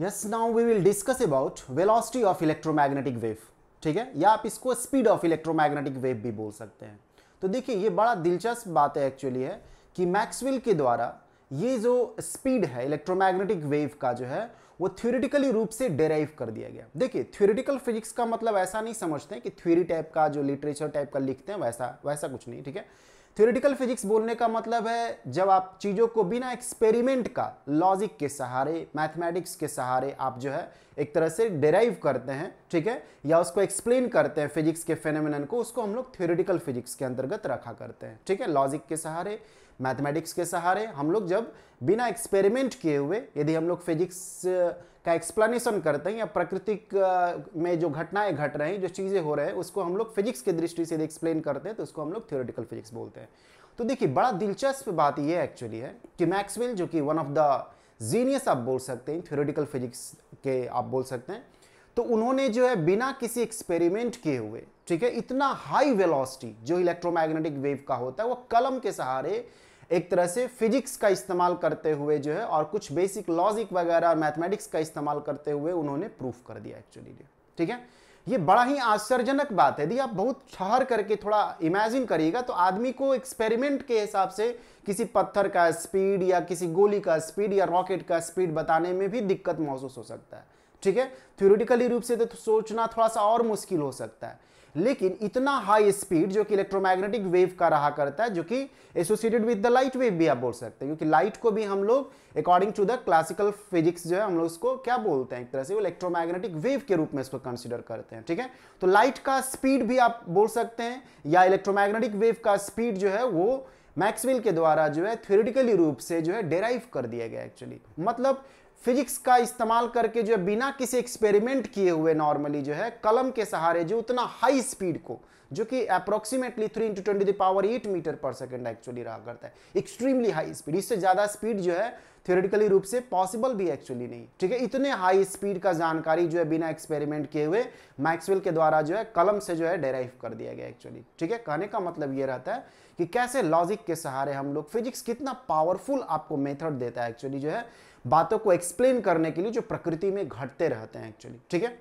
Yes now we will discuss about velocity of electromagnetic wave ठीक है या आप इसको स्पीड ऑफ इलेक्ट्रोमैग्नेटिक वेव भी बोल सकते हैं तो देखिए ये बड़ा दिलचस्प बात है एक्चुअली है कि मैक्सवेल के द्वारा ये जो स्पीड है इलेक्ट्रोमैग्नेटिक वेव का जो है वो थ्योरेटिकली रूप से डेराइव कर दिया गया देखिए थ्योरेटिकल फिजिक्स का मतलब ऐसा नहीं समझते हैं कि थ्योरी टाइप का जो लिटरेचर टाइप का लिखते हैं वैसा वैसा कुछ नहीं ठीक है थ्योरेटिकल फिजिक्स बोलने का मतलब है जब आप चीज़ों को बिना एक्सपेरिमेंट का लॉजिक के सहारे मैथमेटिक्स के सहारे आप जो है एक तरह से डेराइव करते हैं ठीक है या उसको एक्सप्लेन करते हैं फिजिक्स के फेनोमिन को उसको हम लोग थ्योरेटिकल फिजिक्स के अंतर्गत रखा करते हैं ठीक है लॉजिक के सहारे मैथमेटिक्स के सहारे हम लोग जब बिना एक्सपेरिमेंट किए हुए यदि हम लोग फिजिक्स का एक्सप्लेनेशन करते हैं या प्रकृति में जो घटनाएं घट रहे रही हैं जो चीज़ें हो रहे हैं उसको हम लोग फिजिक्स की दृष्टि से एक्सप्लेन करते हैं तो उसको हम लोग थियोरेटिकल फिजिक्स बोलते हैं तो देखिए बड़ा दिलचस्प बात ये एक्चुअली है कि मैक्सवेल जो कि वन ऑफ द जीनियस आप बोल सकते हैं थियोरिटिकल फिजिक्स के आप बोल सकते हैं तो उन्होंने जो है बिना किसी एक्सपेरिमेंट किए हुए ठीक है इतना हाई वेलोसिटी जो इलेक्ट्रोमैग्नेटिक वेव का होता है वो कलम के सहारे एक तरह से फिजिक्स का इस्तेमाल करते हुए जो है और कुछ बेसिक लॉजिक वगैरह और मैथमेटिक्स का इस्तेमाल करते हुए उन्होंने प्रूफ कर दिया एक्चुअली ठीक है ये बड़ा ही आश्चर्यजनक बात है यदि आप बहुत ठहर करके थोड़ा इमेजिन करिएगा तो आदमी को एक्सपेरिमेंट के हिसाब से किसी पत्थर का स्पीड या किसी गोली का स्पीड या रॉकेट का स्पीड बताने में भी दिक्कत महसूस हो सकता है ठीक है थ्योरेटिकली रूप से तो सोचना थोड़ा सा और मुश्किल हो सकता है लेकिन इतना हाई स्पीड जो कि इलेक्ट्रोमैग्नेटिक वेव का रहा करता है जो कि associated with the light wave भी आप बोल सकते हैं क्योंकि लाइट को भी हम लोग according to the classical physics जो है हम लोग उसको क्या बोलते हैं एक तरह से वो इलेक्ट्रोमैग्नेटिक वेव के रूप में इसको कंसिडर करते हैं ठीक है तो लाइट का स्पीड भी आप बोल सकते हैं या इलेक्ट्रोमैग्नेटिक वेव का स्पीड जो है वो मैक्सवेल के द्वारा जो है थ्योरेटिकली रूप से जो है डेराइव कर दिया गया एक्चुअली मतलब फिजिक्स का इस्तेमाल करके जो है बिना किसी एक्सपेरिमेंट किए हुए नॉर्मली जो है कलम के सहारे जो उतना हाई स्पीड को जो कि approximately three into twenty power eight metre पर सेकेंड एक्चुअली रहा करता है एक्सट्रीमली हाई स्पीड इससे ज़्यादा स्पीड जो है थियोरिटिकली रूप से पॉसिबल भी एक्चुअली नहीं ठीक है इतने हाई स्पीड का जानकारी जो है बिना एक्सपेरिमेंट किए हुए मैक्सवेल के द्वारा जो है कलम से जो है डेराइव कर दिया गया एक्चुअली ठीक है कहने का मतलब ये रहता है कि कैसे लॉजिक के सहारे हम लोग फिजिक्स कितना पावरफुल आपको मेथड देता है एक्चुअली जो है बातों को एक्सप्लेन करने के लिए जो प्रकृति में घटते रहते हैं एक्चुअली ठीक है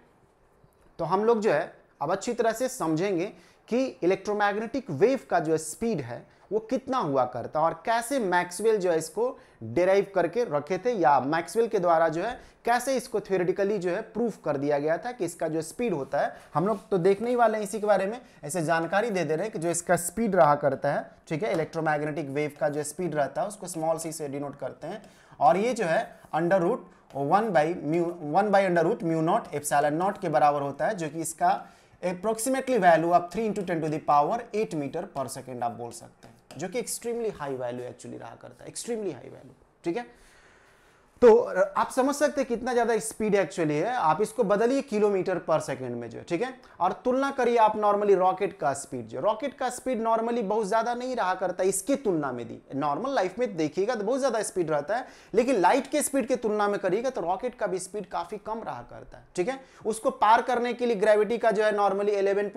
तो हम लोग जो है अब अच्छी तरह से समझेंगे कि इलेक्ट्रोमैग्नेटिक वेव का जो स्पीड है वो कितना हुआ करता और कैसे मैक्सवेल जो है इसको डिराइव करके रखे थे या मैक्सवेल के द्वारा जो है कैसे इसको थ्योरेटिकली जो है प्रूफ कर दिया गया था कि इसका जो स्पीड होता है हम लोग तो देखने ही वाले हैं इसी के बारे में ऐसे जानकारी दे दे रहे हैं कि जो इसका स्पीड रहा करता है ठीक है इलेक्ट्रोमैग्नेटिक वेव का जो स्पीड रहता है उसको स्मॉल सी से डिनोट करते हैं और ये जो है under root one by mu one by under root mu naught epsilon naught के बराबर होता है जो कि इसका अप्रोक्सीमेटली वैल्यू आप three into ten to the power eight metre पर सेकेंड आप बोल सकते हैं जो कि एक्सट्रीमली हाई वैल्यू एक्चुअली रहा करता है एक्सट्रीमली हाई वैल्यू ठीक है तो आप समझ सकते हैं कितना ज़्यादा स्पीड एक्चुअली है आप इसको बदलिए किलोमीटर पर सेकंड में जो ठीक है और तुलना करिए आप नॉर्मली रॉकेट का स्पीड जो रॉकेट का स्पीड नॉर्मली बहुत ज़्यादा नहीं रहा करता इसकी तुलना में दी नॉर्मल लाइफ में देखिएगा तो बहुत ज़्यादा स्पीड रहता है लेकिन लाइट के स्पीड की तुलना में करिएगा तो रॉकेट का भी स्पीड काफ़ी कम रहा करता है ठीक है उसको पार करने के लिए ग्रेविटी का जो है normally eleven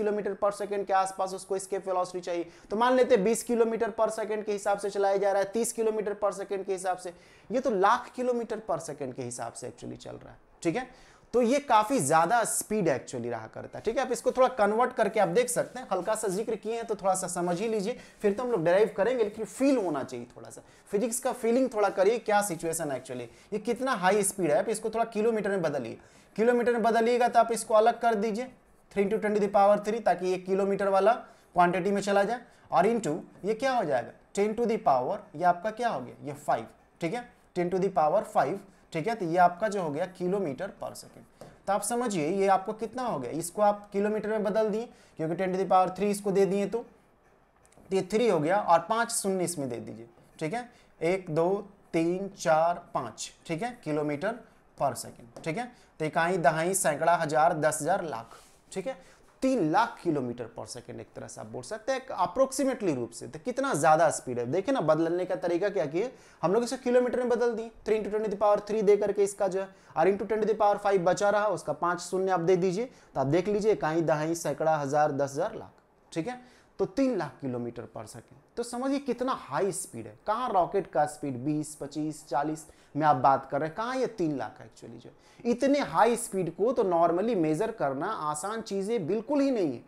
kilometre per second के आसपास उसको स्केप फिलोसफी चाहिए तो मान लेते बीस किलोमीटर पर सेकेंड के हिसाब से चलाया जा रहा है तीस किलोमीटर पर सेकेंड के हिसाब से ये तो लाख साठ किलोमीटर पर सेकेंड के हिसाब से एक्चुअली चल रहा है ठीक है तो ये काफी ज्यादा स्पीड एक्चुअली रहा करता है ठीक है आप इसको थोड़ा कन्वर्ट करके आप देख सकते हैं हल्का सा जिक्र किए हैं तो थोड़ा सा समझ ही लीजिए फिर तो हम लोग डराइव करेंगे लेकिन फील होना चाहिए थोड़ा सा फिजिक्स का फीलिंग थोड़ा करिए क्या सिचुएशन एक्चुअली ये कितना हाई स्पीड है आप इसको थोड़ा किलोमीटर में बदलिए किलोमीटर में बदलिएगा तो आप इसको अलग कर दीजिए three into twenty the power three ताकि ये किलोमीटर वाला क्वांटिटी में चला जाए और इंटू ये क्या हो जाएगा टेन टू दावर ये आपका क्या हो गया ये फाइव ठीक है टेन टू दावर फाइव ठीक है तो ये आपका जो हो गया किलोमीटर पर सेकेंड तो आप समझिए ये आपको कितना हो गया इसको आप किलोमीटर में बदल दिए क्योंकि टेन टू दावर थ्री इसको दे दिए तो।, तो ये थ्री हो गया और पाँच शून्य इसमें दे दीजिए ठीक है एक दो तीन चार पाँच ठीक है किलोमीटर पर सेकेंड ठीक है तो इकाई दहाई सैकड़ा हजार दस हजार लाख ठीक है तीन लाख किलोमीटर पर सेकेंड एक तरह से आप बोल सकते हैं अप्रोक्सीमेटली रूप से तो कितना ज़्यादा स्पीड है देखिए ना बदलने का तरीका क्या किए हम लोग इसे किलोमीटर में बदल दिए three into ten power three दे करके इसका जो है और इंटू टेन पावर फाइव बचा रहा उसका पांच शून्य आप दे दीजिए तो आप देख लीजिए कहीं दहाई सैकड़ा हज़ार दस हज़ार लाख ठीक है तो तीन लाख किलोमीटर पर सेकेंड तो समझिए कितना हाई स्पीड है कहाँ रॉकेट का स्पीड 20, 25, 40 में आप बात कर रहे हैं कहाँ ये तीन लाख एक्चुअली जो इतने हाई स्पीड को तो नॉर्मली मेजर करना आसान चीज़ें बिल्कुल ही नहीं है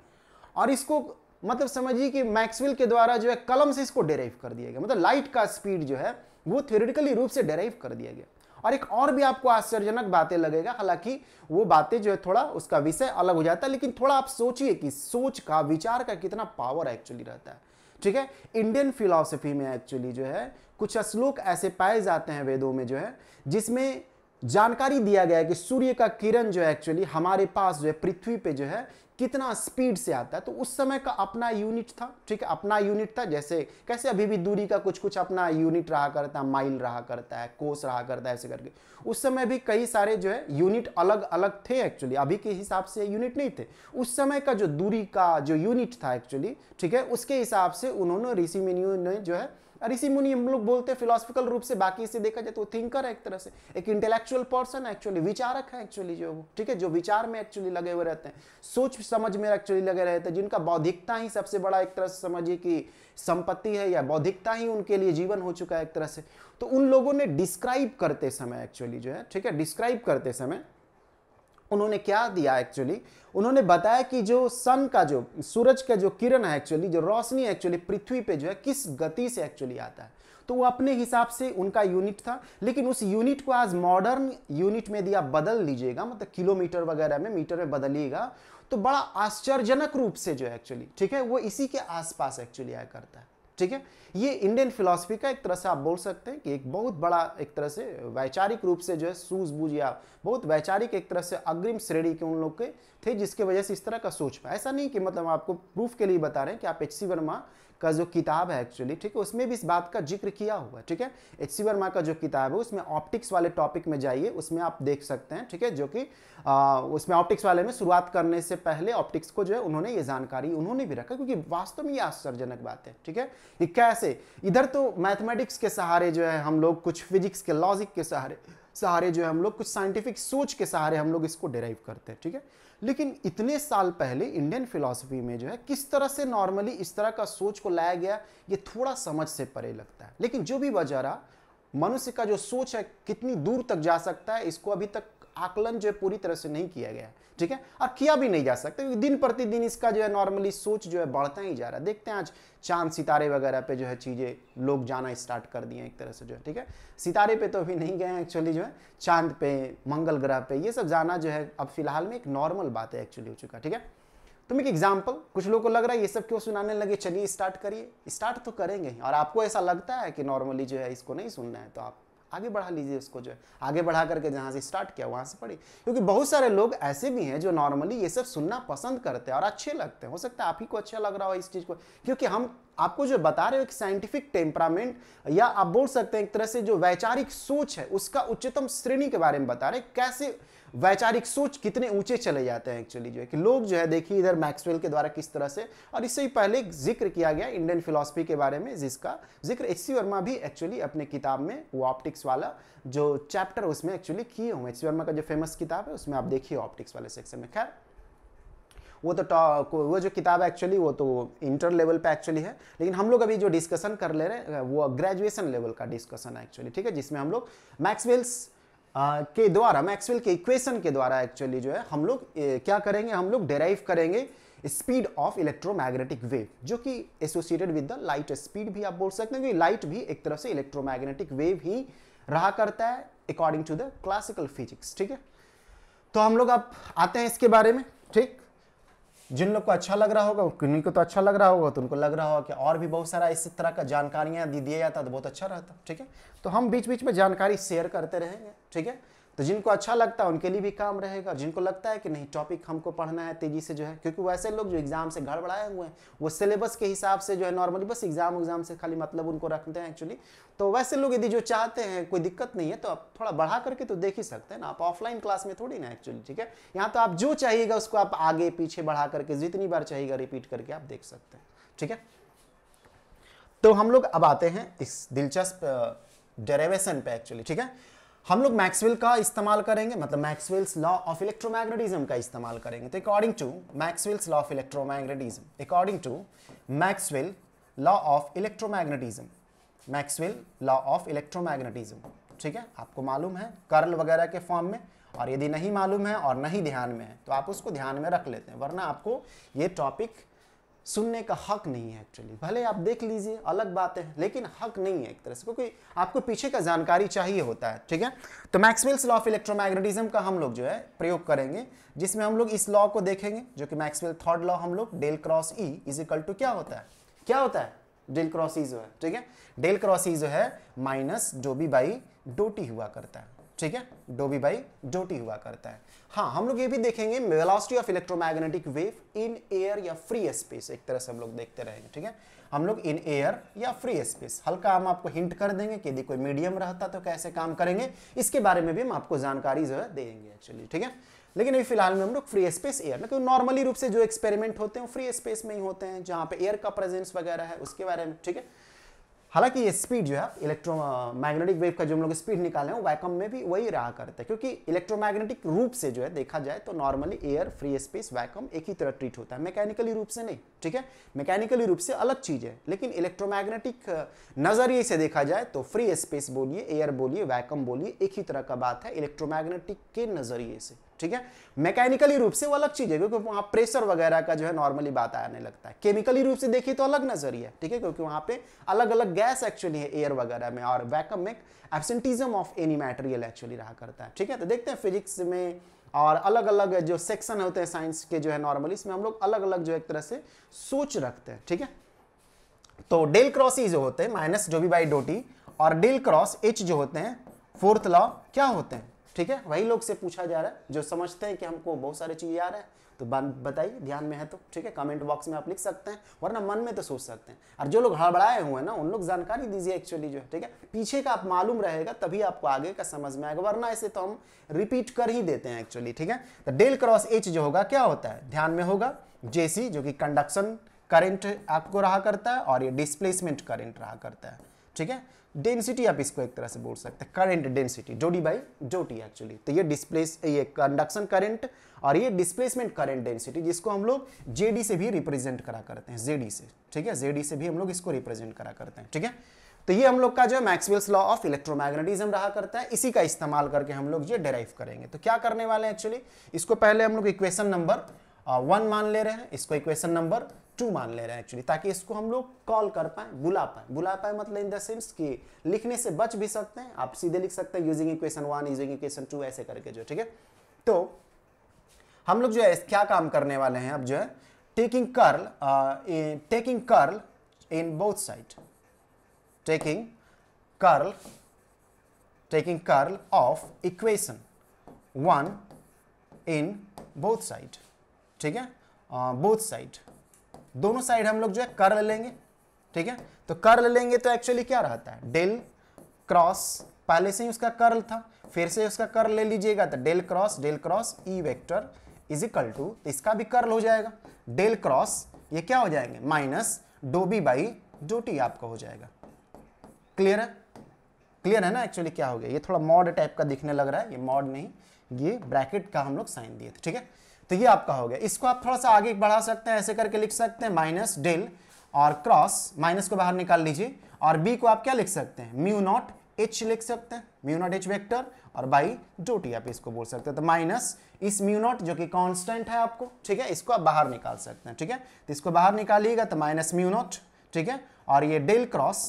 और इसको मतलब समझिए कि मैक्सवेल के द्वारा जो है कलम से इसको डेराइव कर दिया गया मतलब लाइट का स्पीड जो है वो थ्योरेटिकली रूप से डेराइव कर दिया गया और एक और भी आपको आश्चर्यजनक बातें लगेगा हालांकि वो बातें जो है थोड़ा उसका विषय अलग हो जाता है लेकिन थोड़ा आप सोचिए कि सोच का विचार का कितना पावर एक्चुअली रहता है ठीक है इंडियन फिलोसफी में एक्चुअली जो है कुछ श्लोक ऐसे पाए जाते हैं वेदों में जो है जिसमें जानकारी दिया गया है कि सूर्य का किरण जो है एक्चुअली हमारे पास जो है पृथ्वी पे जो है कितना स्पीड से आता है तो उस समय का अपना यूनिट था ठीक है अपना यूनिट था जैसे कैसे अभी भी दूरी का कुछ कुछ अपना यूनिट रहा करता है माइल रहा करता है कोस रहा करता है ऐसे करके उस समय भी कई सारे जो है यूनिट अलग अलग थे एक्चुअली अभी के हिसाब से यूनिट नहीं थे उस समय का जो दूरी का जो यूनिट था एक्चुअली ठीक है उसके हिसाब से उन्होंने ऋषि मेन्यू ने जो है ऋषि मुनि हम लोग बोलते हैं फिलोसफिकल रूप से बाकी इसे देखा जाए तो थिंकर है एक तरह से एक इंटेलेक्चुअल पर्सन है एक्चुअली विचारक है एक्चुअली जो ठीक है जो विचार में एक्चुअली लगे हुए रहते हैं सोच समझ में एक्चुअली लगे रहते हैं जिनका बौद्धिकता ही सबसे बड़ा एक तरह से समझिए कि संपत्ति है या बौद्धिकता ही उनके लिए जीवन हो चुका है एक तरह से तो उन लोगों ने डिस्क्राइब करते समय एक्चुअली जो है ठीक है डिस्क्राइब करते समय उन्होंने क्या दिया एक्चुअली उन्होंने बताया कि जो सन का जो सूरज का जो किरण है एक्चुअली जो रोशनी एक्चुअली पृथ्वी पे जो है किस गति से एक्चुअली आता है तो वो अपने हिसाब से उनका यूनिट था लेकिन उस यूनिट को आज मॉडर्न यूनिट में दिया बदल लीजिएगा मतलब किलोमीटर वगैरह में मीटर में बदलिएगा तो बड़ा आश्चर्यजनक रूप से जो है एक्चुअली ठीक है वो इसी के आसपास एक्चुअली आया करता है ठीक है ये इंडियन फिलोसफी का एक तरह से आप बोल सकते हैं कि एक बहुत बड़ा एक तरह से वैचारिक रूप से जो है सूझबूझ या बहुत वैचारिक एक तरह से अग्रिम श्रेणी के उन लोग के थे जिसके वजह से इस तरह का सोच पाया ऐसा नहीं कि मतलब आपको प्रूफ के लिए बता रहे हैं कि आप एच वर्मा का जो किताब है एक्चुअली ठीक है उसमें भी इस बात का जिक्र किया हुआ है ठीक है एच सी वर्मा का जो किताब है उसमें ऑप्टिक्स वाले टॉपिक में जाइए उसमें आप देख सकते हैं ठीक है जो कि उसमें ऑप्टिक्स वाले में शुरुआत करने से पहले ऑप्टिक्स को जो है उन्होंने ये जानकारी उन्होंने भी रखा क्योंकि वास्तव में ये आश्चर्यजनक बात है ठीक है कैसे इधर तो मैथमेटिक्स के सहारे जो है हम लोग कुछ फिजिक्स के लॉजिक के सहारे सहारे जो है हम लोग कुछ साइंटिफिक सोच के सहारे हम लोग इसको डिराइव करते हैं ठीक है लेकिन इतने साल पहले इंडियन फिलोसफी में जो है किस तरह से नॉर्मली इस तरह का सोच को लाया गया ये थोड़ा समझ से परे लगता है लेकिन जो भी वजह रहा मनुष्य का जो सोच है कितनी दूर तक जा सकता है इसको अभी तक आकलन जो है पूरी तरह से नहीं किया गया ठीक है और किया भी नहीं जा सकता क्योंकि दिन प्रतिदिन इसका जो है नॉर्मली सोच जो है बढ़ता ही जा रहा है देखते हैं आज चांद सितारे वगैरह पे जो है चीज़ें लोग जाना स्टार्ट कर दिए एक तरह से जो है ठीक है सितारे पे तो अभी नहीं गए एक्चुअली जो है चांद पे मंगल ग्रह पे ये सब जाना जो है अब फिलहाल में एक नॉर्मल बात है एक्चुअली हो चुका ठीक है तुम एक एग्जाम्पल कुछ लोगों को लग रहा है ये सब क्यों सुनाने लगे चलिए स्टार्ट करिए स्टार्ट तो करेंगे और आपको ऐसा लगता है कि नॉर्मली जो है इसको नहीं सुनना है तो आप आगे बढ़ा लीजिए उसको जो है आगे बढ़ा करके जहाँ से स्टार्ट किया वहाँ से पढ़िए क्योंकि बहुत सारे लोग ऐसे भी हैं जो नॉर्मली ये सब सुनना पसंद करते हैं और अच्छे लगते हैं हो सकता है आप ही को अच्छा लग रहा हो इस चीज़ को क्योंकि हम आपको जो बता रहे हो एक साइंटिफिक टेम्परामेंट या आप बोल सकते हैं एक तरह से जो वैचारिक सोच है उसका उच्चतम श्रेणी के बारे में बता रहे कैसे वैचारिक सोच कितने ऊंचे चले जाते हैं एक्चुअली जो है कि लोग जो है देखिए इधर मैक्सवेल के द्वारा किस तरह से और इससे ही पहले जिक्र किया गया इंडियन फिलोसफी के बारे में जिसका जिक्र एच सी वर्मा भी एक्चुअली अपने किताब में वो ऑप्टिक्स वाला जो चैप्टर उसमें एक्चुअली किए हुए एच सी वर्मा का जो फेमस किताब है उसमें आप देखिए ऑप्टिक्स वाले सेक्शन में खैर वो तो वो जो किताब है एक्चुअली वो तो इंटर लेवल पे एक्चुअली है लेकिन हम लोग अभी जो डिस्कशन कर ले रहे हैं वो ग्रेजुएशन लेवल का डिस्कशन है एक्चुअली ठीक है जिसमें हम लोग मैक्सवेल्स के द्वारा मैक्सवेल के इक्वेशन के द्वारा एक्चुअली जो है हम लोग क्या करेंगे हम लोग डेराइव करेंगे स्पीड ऑफ इलेक्ट्रोमैग्नेटिक वेव जो कि associated with the light speed भी आप बोल सकते हैं क्योंकि लाइट भी एक तरह से इलेक्ट्रोमैग्नेटिक वेव ही रहा करता है according to the classical physics ठीक है तो हम लोग अब आते हैं इसके बारे में ठीक जिन लोग को अच्छा लग रहा होगा किन्हीं को तो अच्छा लग रहा होगा तो उनको लग रहा होगा कि और भी बहुत सारा इस तरह का जानकारियाँ दिया जाता तो बहुत अच्छा रहता ठीक है तो हम बीच बीच में जानकारी शेयर करते रहेंगे ठीक है तो जिनको अच्छा लगता है उनके लिए भी काम रहेगा जिनको लगता है कि नहीं टॉपिक हमको पढ़ना है तेजी से जो है क्योंकि वैसे लोग जो एग्जाम से घर बढ़ाए हुए हैं वो सिलेबस के हिसाब से जो है नॉर्मली बस एग्जाम एग्जाम से खाली मतलब उनको रखते हैं एक्चुअली तो वैसे लोग यदि जो चाहते हैं कोई दिक्कत नहीं है तो आप थोड़ा बढ़ा करके तो देख ही सकते हैं ना आप ऑफलाइन क्लास में थोड़ी ना एक्चुअली ठीक है यहाँ तो आप जो चाहिएगा उसको आप आगे पीछे बढ़ा करके जितनी बार चाहिएगा रिपीट करके आप देख सकते हैं ठीक है तो हम लोग अब आते हैं इस दिलचस्प डेरेवेशन पे एक्चुअली ठीक है हम लोग मैक्सवेल का इस्तेमाल करेंगे मतलब मैक्सवेल्स लॉ ऑफ इलेक्ट्रोमैग्नेटिज्म का इस्तेमाल करेंगे तो according to Maxwell's law of electromagnetism according to Maxwell law of electromagnetism Maxwell law of electromagnetism ठीक है आपको मालूम है कर्ल वगैरह के फॉर्म में और यदि नहीं मालूम है और नहीं ध्यान में है तो आप उसको ध्यान में रख लेते हैं वरना आपको ये टॉपिक सुनने का हक नहीं है एक्चुअली भले आप देख लीजिए अलग बात है लेकिन हक नहीं है एक तरह से क्योंकि आपको पीछे का जानकारी चाहिए होता है ठीक है तो मैक्सवेल्स लॉ ऑफ इलेक्ट्रोमैग्नेटिज्म का हम लोग जो है प्रयोग करेंगे जिसमें हम लोग इस लॉ को देखेंगे जो कि मैक्सवेल थर्ड लॉ हम लोग del cross E is equal to क्या होता है क्या होता है डेल क्रॉस ई जो है ठीक है डेल क्रॉस ई जो है माइनस डोबी बाई डोटी हुआ करता है ठीक है डोबी बाई डोटी हुआ करता है हाँ हम लोग ये भी देखेंगे velocity of electromagnetic wave in air या फ्री स्पेस एक तरह से हम लोग देखते रहेंगे ठीक है हम लोग इन एयर या फ्री स्पेस हल्का हम आपको हिंट कर देंगे कि यदि कोई मीडियम रहता तो कैसे काम करेंगे इसके बारे में भी हम आपको जानकारी जो है देंगे एक्चुअली ठीक है लेकिन अभी फिलहाल में हम लोग फ्री स्पेस एयर में क्योंकि नॉर्मली रूप से जो एक्सपेरिमेंट होते हैं फ्री स्पेस में ही होते हैं जहाँ पे एयर का प्रेजेंस वगैरह है उसके बारे में ठीक है हालांकि ये स्पीड जो है इलेक्ट्रोमैग्नेटिक वेव का जो हम लोग स्पीड निकाले हैं वैकम में भी वही रहा करते हैं क्योंकि इलेक्ट्रोमैग्नेटिक रूप से जो है देखा जाए तो normally air free space vacuum एक ही तरह ट्रीट होता है मैकेनिकली रूप से नहीं ठीक है मैकेनिकली रूप से अलग चीज़ है लेकिन इलेक्ट्रोमैग्नेटिक नज़रिए से देखा जाए तो फ्री स्पेस बोलिए एयर बोलिए वैकम बोलिए एक ही तरह का बात है इलेक्ट्रोमैग्नेटिक के नज़रिए से ठीक है मैकेनिकली रूप से वो अलग चीज़ है क्योंकि वहां प्रेशर वगैरह का जो है नॉर्मली बात आने लगता है केमिकली रूप से देखिए तो अलग नजरिया है ठीक है क्योंकि वहां पे अलग अलग गैस एक्चुअली है एयर वगैरह में और वैकम में absenteeism of any material actually रहा करता है ठीक है तो देखते हैं फिजिक्स में और अलग अलग जो सेक्शन होते हैं साइंस के जो है नॉर्मली इसमें हम लोग अलग अलग जो एक तरह से सोच रखते हैं ठीक है तो डेल क्रॉस ई जो होते हैं माइनस जो भी बाई डोटी और डेल क्रॉस एच जो होते हैं फोर्थ लॉ क्या होते हैं ठीक है वही लोग से पूछा जा रहा है जो समझते हैं कि हमको बहुत सारी चीज़ें आ रहे हैं तो बताइए ध्यान में है तो ठीक है कमेंट बॉक्स में आप लिख सकते हैं वरना मन में तो सोच सकते हैं और जो लोग हड़बड़ाए हुए हैं ना उन लोग जानकारी दीजिए एक्चुअली जो है ठीक है पीछे का आप मालूम रहेगा तभी आपको आगे का समझ में आएगा वरना ऐसे तो हम रिपीट कर ही देते हैं एक्चुअली ठीक है तो डेल क्रॉस एच जो होगा क्या होता है ध्यान में होगा जेसी जो कि कंडक्शन करेंट आपको रहा करता है और ये डिस्प्लेसमेंट करेंट रहा करता है ठीक है डेंसिटी आप इसको एक तरह से बोल सकते हैं करंट डेंसिटी जोडी बाई जोटी एक्चुअली तो ये डिस्प्लेस ये कंडक्शन करंट और ये डिस्प्लेसमेंट करंट डेंसिटी जिसको हम लोग जेडी से भी रिप्रेजेंट करा करते हैं जेडी से ठीक है जेडी से भी हम लोग इसको रिप्रेजेंट करा करते हैं ठीक है तो ये हम लोग का जो है मैक्सवेल्स लॉ ऑफ इलेक्ट्रोमैग्नेटिज्म रहा करता है इसी का इस्तेमाल करके हम लोग ये डेराइव करेंगे तो क्या करने वाले हैं एक्चुअली इसको पहले हम लोग इक्वेशन नंबर वन मान ले रहे हैं इसको इक्वेशन नंबर टू मान ले रहे हैं एक्चुअली ताकि इसको हम लोग कॉल कर पाए बुला पाए बुला पाए मतलब इन द सेंस कि लिखने से बच भी सकते हैं आप सीधे लिख सकते हैं using equation one using equation two ऐसे करके जो ठीक है तो हम लोग जो है क्या काम करने वाले हैं अब जो है taking curl taking curl in both side taking curl taking curl of equation one in both side ठीक है बोथ uh, साइड दोनों साइड हम लोग जो है कर ले लेंगे ठीक है तो कर ले लेंगे तो एक्चुअली क्या रहता है डेल क्रॉस पहले से ही उसका कर्ल था फिर से उसका कर ले लीजिएगा तो del cross del cross E e vector is equal to इसका भी कर्ल हो जाएगा डेल क्रॉस ये क्या हो जाएंगे माइनस डोबी बाई डोटी आपका हो जाएगा क्लियर है क्लियर है ना एक्चुअली क्या हो गया ये थोड़ा मॉड टाइप का दिखने लग रहा है ये मॉड नहीं ये ब्रैकेट का हम लोग साइन दिए थे ठीक है तो ये आपका हो गया इसको आप थोड़ा सा आगे बढ़ा सकते हैं ऐसे करके लिख सकते हैं माइनस डेल और क्रॉस माइनस को बाहर निकाल लीजिए और बी को आप क्या लिख सकते हैं म्यू नॉट एच लिख सकते हैं म्यू नॉट एच वेक्टर और बाई डोटी आप इसको बोल सकते हैं तो माइनस इस म्यू नॉट जो कि कांस्टेंट है आपको ठीक है इसको आप बाहर निकाल सकते हैं ठीक है तो इसको बाहर निकालिएगा तो माइनस म्यू नॉट ठीक है और ये del cross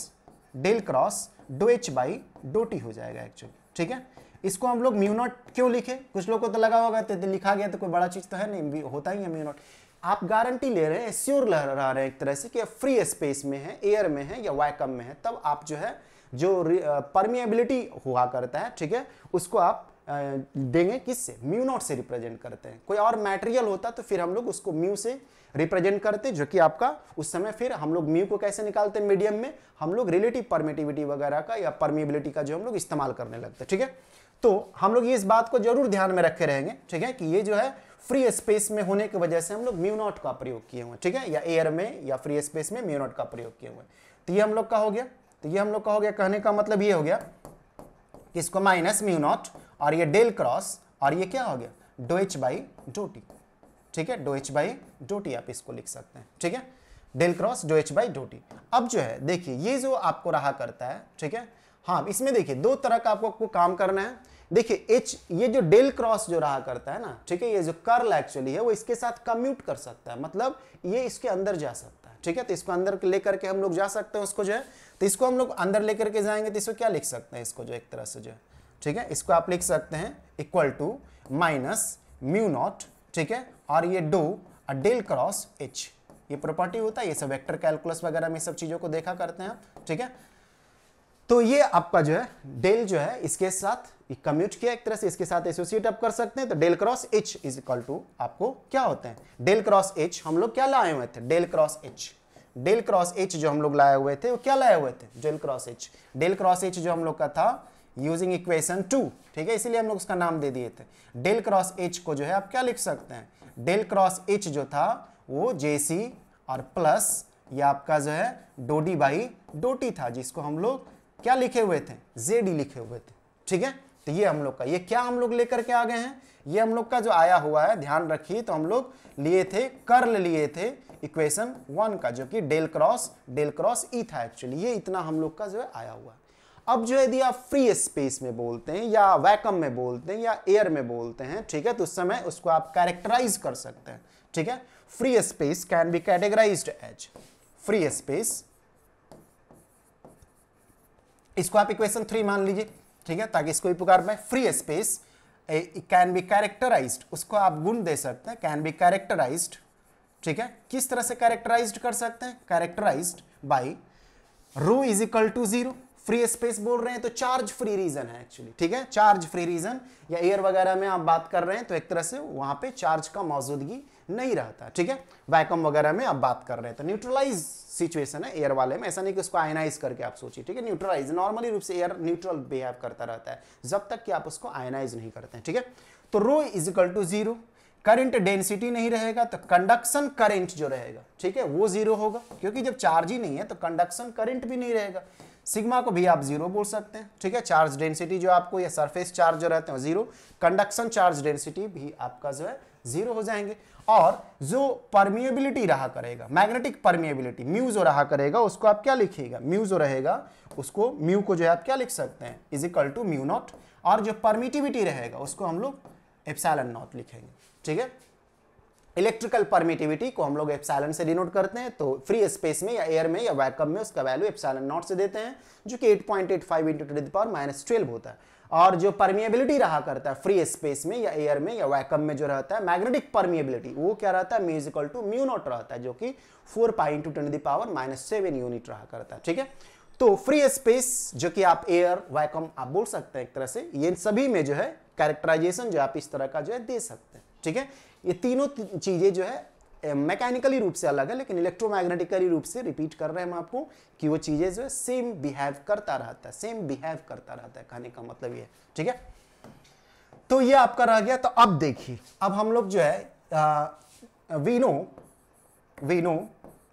del cross d H by d t हो जाएगा एक्चुअली ठीक है इसको हम लोग म्यूनॉट क्यों लिखे कुछ लोग को तो लगा होगा तो लिखा गया तो कोई बड़ा चीज़ तो है नहीं होता ही है म्यूनोट आप गारंटी ले रहे हैं श्योर लह रहे हैं एक तरह से कि फ्री स्पेस में है एयर में है या वैकम में है तब आप जो है जो परमिएबिलिटी हुआ करता है ठीक है उसको आप देंगे किससे म्यूनोट से रिप्रेजेंट करते हैं कोई और मैटेरियल होता तो फिर हम लोग उसको म्यू से रिप्रेजेंट करते जो कि आपका उस समय फिर हम लोग म्यू को कैसे निकालते हैं मीडियम में हम लोग रिलेटिव परमिटिविटी वगैरह का या परमिएबिलिटी का जो हम लोग इस्तेमाल करने लगते हैं ठीक है तो हम लोग ये इस बात को जरूर ध्यान में रखे रहेंगे ठीक है कि ये जो है फ्री स्पेस में होने की वजह से हम लोग म्यू का प्रयोग किए हुए ठीक है या एयर में या फ्री स्पेस में म्यू का प्रयोग किए हुए तो ये हम लोग का हो गया तो ये हम लोग का हो गया कहने का मतलब ये हो गया कि इसको माइनस म्यू और ये डेल क्रॉस और ये क्या हो गया d H by dough T ठीक है d H by dough T आप इसको लिख सकते हैं ठीक है del cross d H by dough T अब जो है देखिए ये जो आपको रहा करता है ठीक है हाँ इसमें देखिए दो तरह का आपको काम करना है देखिए एच ये जो डेल क्रॉस जो रहा करता है ना ठीक है ये जो कर्ल एक्चुअली है वो इसके साथ कम्यूट कर सकता है मतलब ये इसके अंदर जा सकता है ठीक है तो इसको अंदर लेकर के हम लोग जा सकते हैं उसको जो है तो इसको हम लोग अंदर लेकर के जाएंगे तो इसको क्या लिख सकते हैं इसको जो एक तरह से जो है ठीक है इसको आप लिख सकते हैं equal to minus mu naught ठीक है और ये डो डेल क्रॉस एच ये प्रॉपर्टी होता है ये सब वेक्टर कैलकुलस वगैरह में सब चीज़ों को देखा करते हैं ठीक है तो ये आपका जो है डेल जो है इसके साथ कम्यूट किया एक तरह से इसके साथ एसोसिएट आप कर सकते हैं तो del cross H is equal to आपको क्या होते हैं डेल क्रॉस एच हम लोग क्या लाए हुए थे del cross H del cross H जो हम लोग लाए हुए थे वो क्या लाए हुए थे del cross H del cross H जो हम लोग का था यूजिंग इक्वेशन टू ठीक है इसीलिए हम लोग उसका नाम दे दिए थे डेल क्रॉस एच को जो है आप क्या लिख सकते हैं डेल क्रॉस एच जो था वो जे और प्लस ये आपका जो है डोडी बाई डोटी था जिसको हम लोग क्या लिखे हुए थे जेडी लिखे हुए थे ठीक है तो ये हम लोग का ये क्या हम लोग लेकर के आ गए हैं ये हम लोग का जो आया हुआ है ध्यान रखिए तो हम लोग लिए थे कर्ल लिए थे इक्वेशन वन का जो कि del cross del cross E था एक्चुअली ये इतना हम लोग का जो है आया हुआ है अब जो है यदि आप फ्री स्पेस में बोलते हैं या वैकम में बोलते हैं या एयर में बोलते हैं ठीक है तो उस समय उसको आप कैरेक्टराइज कर सकते हैं ठीक है free space can be categorize as free space इसको आप इक्वेशन थ्री मान लीजिए ठीक है ताकि इसको भी पुकार पाए free space can be characterize उसको आप गुण दे सकते हैं कैन बी कैरेक्टराइज ठीक है किस तरह से कैरेक्टराइज कर सकते हैं characterize by rho is equal to zero free space बोल रहे हैं तो चार्ज फ्री रीजन है एक्चुअली ठीक है चार्ज फ्री रीजन या एयर वगैरह में आप बात कर रहे हैं तो एक तरह से वहां पे चार्ज का मौजूदगी नहीं रहता ठीक है वैकम वगैरह में आप बात कर रहे हैं तो न्यूट्रलाइज सिचुएशन है एयर वाले में ऐसा नहीं कि उसको आयनाइज करके आप सोचिए ठीक है न्यूट्रलाइज नॉर्मली रूप से एयर न्यूट्रल बिहेव करता रहता है जब तक कि आप उसको आयनाइज नहीं करते हैं ठीक है तो rho is equal to zero current density नहीं रहेगा तो कंडक्शन करंट जो रहेगा ठीक है वो जीरो होगा क्योंकि जब चार्ज ही नहीं है तो कंडक्शन करंट भी नहीं रहेगा सिग्मा को भी आप जीरो बोल सकते हैं ठीक है चार्ज डेंसिटी जो आपको या सरफेस चार्ज जो रहते हैं जीरो कंडक्शन चार्ज डेंसिटी भी आपका जो है जीरो हो जाएंगे और जो परमिएबिलिटी रहा करेगा मैग्नेटिक परमिएबिलिटी म्यू जो रहा करेगा उसको आप क्या लिखिएगा म्यू जो रहेगा उसको म्यू को जो है आप क्या लिख सकते हैं is equal to mu naught और जो परमिटिविटी रहेगा उसको हम लोग एप्सैलन नॉट लिखेंगे ठीक है इलेक्ट्रिकल परमिटिविटी को हम लोग एप्सैलन से डिनोट करते हैं तो फ्री स्पेस में या एयर में या वैकअप में उसका वैल्यू एप्सैलन नॉट से देते हैं जो कि eight point eight five into to power minus twelve होता है और जो परमिएबिलिटी रहा करता है फ्री स्पेस में या एयर में या वैकम में जो रहता है मैग्नेटिक परमिएबिलिटी वो क्या रहता है म्यूजिकल टू म्यू नॉट रहता है जो कि four pi into ten power minus seven unit रहा करता है ठीक है तो फ्री स्पेस जो कि आप एयर वैकम आप बोल सकते हैं एक तरह से ये सभी में जो है कैरेक्टराइजेशन जो आप इस तरह का जो है दे सकते हैं ठीक है ये तीनों चीजें जो है मैकेनिकली रूप से अलग है लेकिन इलेक्ट्रोमैग्नेटिकली रूप से रिपीट कर रहे हैं हम आपको कि वो चीज़ें जो है सेम बिहेव करता रहता है सेम बिहेव करता रहता है कहने का मतलब ये ठीक है तो ये आपका रह गया तो अब देखिए अब हम लोग जो है वीनो वीनो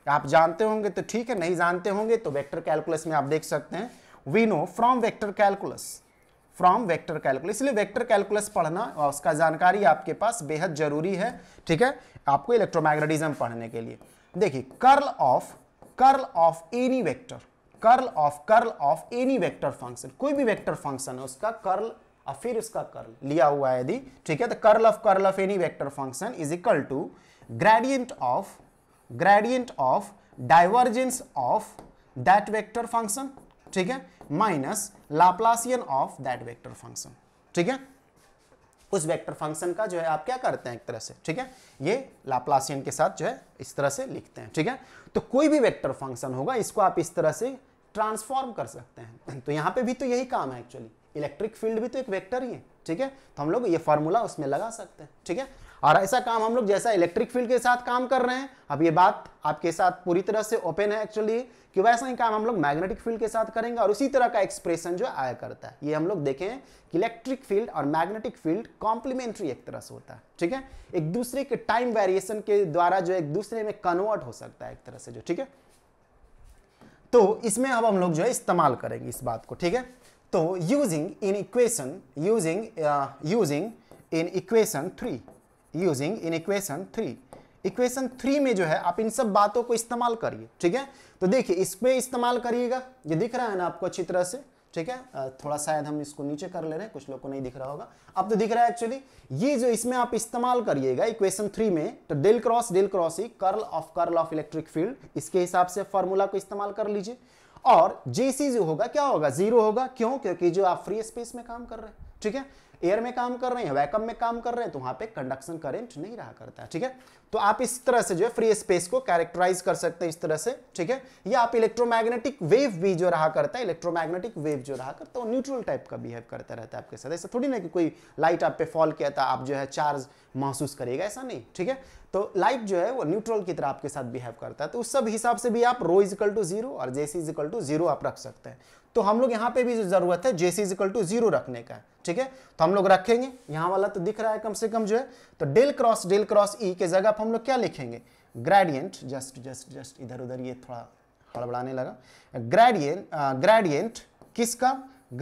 आप जानते होंगे तो ठीक है नहीं जानते होंगे तो वेक्टर कैलकुलस में आप देख सकते हैं we know from vector calculus from vector calculus इसलिए वेक्टर कैलकुलस पढ़ना और उसका जानकारी आपके पास बेहद जरूरी है ठीक है आपको इलेक्ट्रोमैग्नेटिज्म पढ़ने के लिए देखिए curl of curl of any vector curl of curl of any vector function कोई भी वेक्टर फंक्शन है उसका कर्ल और फिर उसका कर्ल लिया हुआ है यदि ठीक है तो curl of curl of any vector function is equal to gradient of gradient of divergence of that vector function ठीक है minus Laplacian of that vector function ठीक है उस वेक्टर फंक्शन का जो है आप क्या करते हैं एक तरह से ठीक है ये लाप्लासियन के साथ जो है इस तरह से लिखते हैं ठीक है तो कोई भी वेक्टर फंक्शन होगा इसको आप इस तरह से ट्रांसफॉर्म कर सकते हैं तो यहाँ पे भी तो यही काम है एक्चुअली इलेक्ट्रिक फील्ड भी तो एक वेक्टर ही है ठीक है तो हम लोग ये फॉर्मूला उसमें लगा सकते हैं ठीक है और ऐसा काम हम लोग जैसा इलेक्ट्रिक फील्ड के साथ काम कर रहे हैं अब ये बात आपके साथ पूरी तरह से ओपन है एक्चुअली कि वैसा ही काम हम लोग मैग्नेटिक फील्ड के साथ करेंगे और उसी तरह का एक्सप्रेशन जो आया करता है ये हम लोग देखें कि इलेक्ट्रिक फील्ड और मैग्नेटिक फील्ड कॉम्प्लीमेंट्री एक तरह से होता है ठीक है एक दूसरे के टाइम वेरिएशन के द्वारा जो एक दूसरे में कन्वर्ट हो सकता है एक तरह से जो ठीक है तो इसमें अब हम लोग जो है इस्तेमाल करेंगे इस बात को ठीक है तो using in equation using using in equation three using in equation three equation three में जो है आप इन सब बातों को इस्तेमाल करिए ठीक है तो देखिए इस पर इस्तेमाल करिएगा ये दिख रहा है ना आपको अच्छी तरह से ठीक है थोड़ा शायद हम इसको नीचे कर ले रहे हैं कुछ लोग को नहीं दिख रहा होगा अब तो दिख रहा है एक्चुअली ये जो इसमें आप इस्तेमाल करिएगा इक्वेशन थ्री में तो डेल क्रॉस डेल क्रॉस ही curl of curl of electric field इसके हिसाब से फॉर्मूला को इस्तेमाल कर लीजिए और जेसी जो होगा क्या होगा जीरो होगा क्यों क्योंकि जो आप फ्री स्पेस में काम कर रहे हैं ठीक है एयर में काम कर रहे हैं वैकम में काम कर रहे हैं तो वहां पे कंडक्शन करंट नहीं रहा करता है ठीक है तो आप इस तरह से जो है फ्री स्पेस को कैरेक्टराइज कर सकते हैं इस तरह से ठीक है या आप इलेक्ट्रोमैग्नेटिक वेव भी जो रहा करता है इलेक्ट्रोमैग्नेटिक वेव जो रहा करता है वो न्यूट्रल टाइप का बिहेव करता रहता है आपके साथ ऐसा थोड़ी ना कि कोई लाइट आप पे फॉल किया था आप जो है चार्ज महसूस करेगा ऐसा नहीं ठीक है तो लाइट जो है वो न्यूट्रल की तरह आपके साथ बिहेव करता है तो उस सब हिसाब से भी आप रो इजिकल टू जीरो और जेसी इजिकल टू जीरो आप रख सकते हैं तो हम लोग यहाँ पे भी जरूरत है J C is equal to zero रखने का ठीक है तो हम लोग रखेंगे यहाँ वाला तो दिख रहा है कम से कम जो है तो del cross del cross E e के जगह पर हम लोग क्या लिखेंगे ग्रेडियंट जस्ट जस्ट जस्ट इधर उधर ये थोड़ा हड़बड़ाने लगा ग्रेडियंट ग्रेडियंट किसका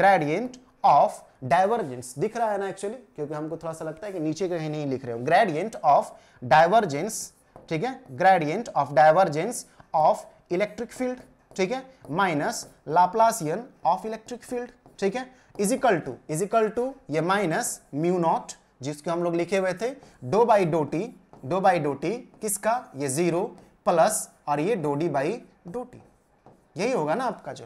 ग्रेडियंट ऑफ डाइवर्जेंस दिख रहा है ना एक्चुअली क्योंकि हमको थोड़ा सा लगता है कि नीचे कहीं नहीं लिख रहे हो ग्रेडियंट ऑफ डाइवर्जेंस ठीक है gradient of divergence of electric field ठीक है minus Laplacian of electric field ठीक है इजिकल टू इजिकल टू ये माइनस म्यू नॉट जिसके हम लोग लिखे हुए थे do by dough t do by dough t किसका ये जीरो प्लस और ये डोडी बाई डो टी यही होगा ना आपका जो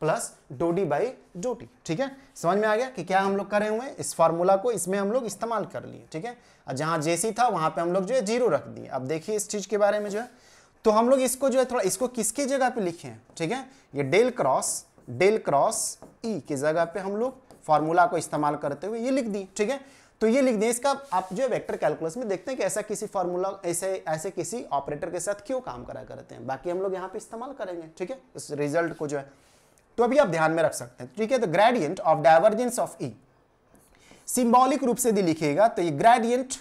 plus do D by dough T ठीक है समझ में आ गया कि क्या हम लोग करे हुए इस फॉर्मूला को इसमें हम लोग इस्तेमाल कर लिए ठीक है और जहाँ जेसी था वहां पे हम लोग जो है जीरो रख दिए अब देखिए इस चीज़ के बारे में जो है तो हम लोग इसको जो है थोड़ा इसको किसके जगह पे लिखें ठीक है ये del cross del cross E की जगह पे हम लोग फार्मूला को इस्तेमाल करते हुए ये लिख दी ठीक है तो ये लिख दें इसका आप जो है वेक्टर कैलकुलस में देखते हैं कि ऐसा किसी फार्मूला ऐसे ऐसे किसी ऑपरेटर के साथ क्यों काम करा करते हैं बाकी हम लोग यहाँ पे इस्तेमाल करेंगे ठीक है इस रिजल्ट को जो है तो अभी आप ध्यान में रख सकते हैं ठीक है तो gradient of divergence of E symbolic रूप से भी लिखिएगा तो ये gradient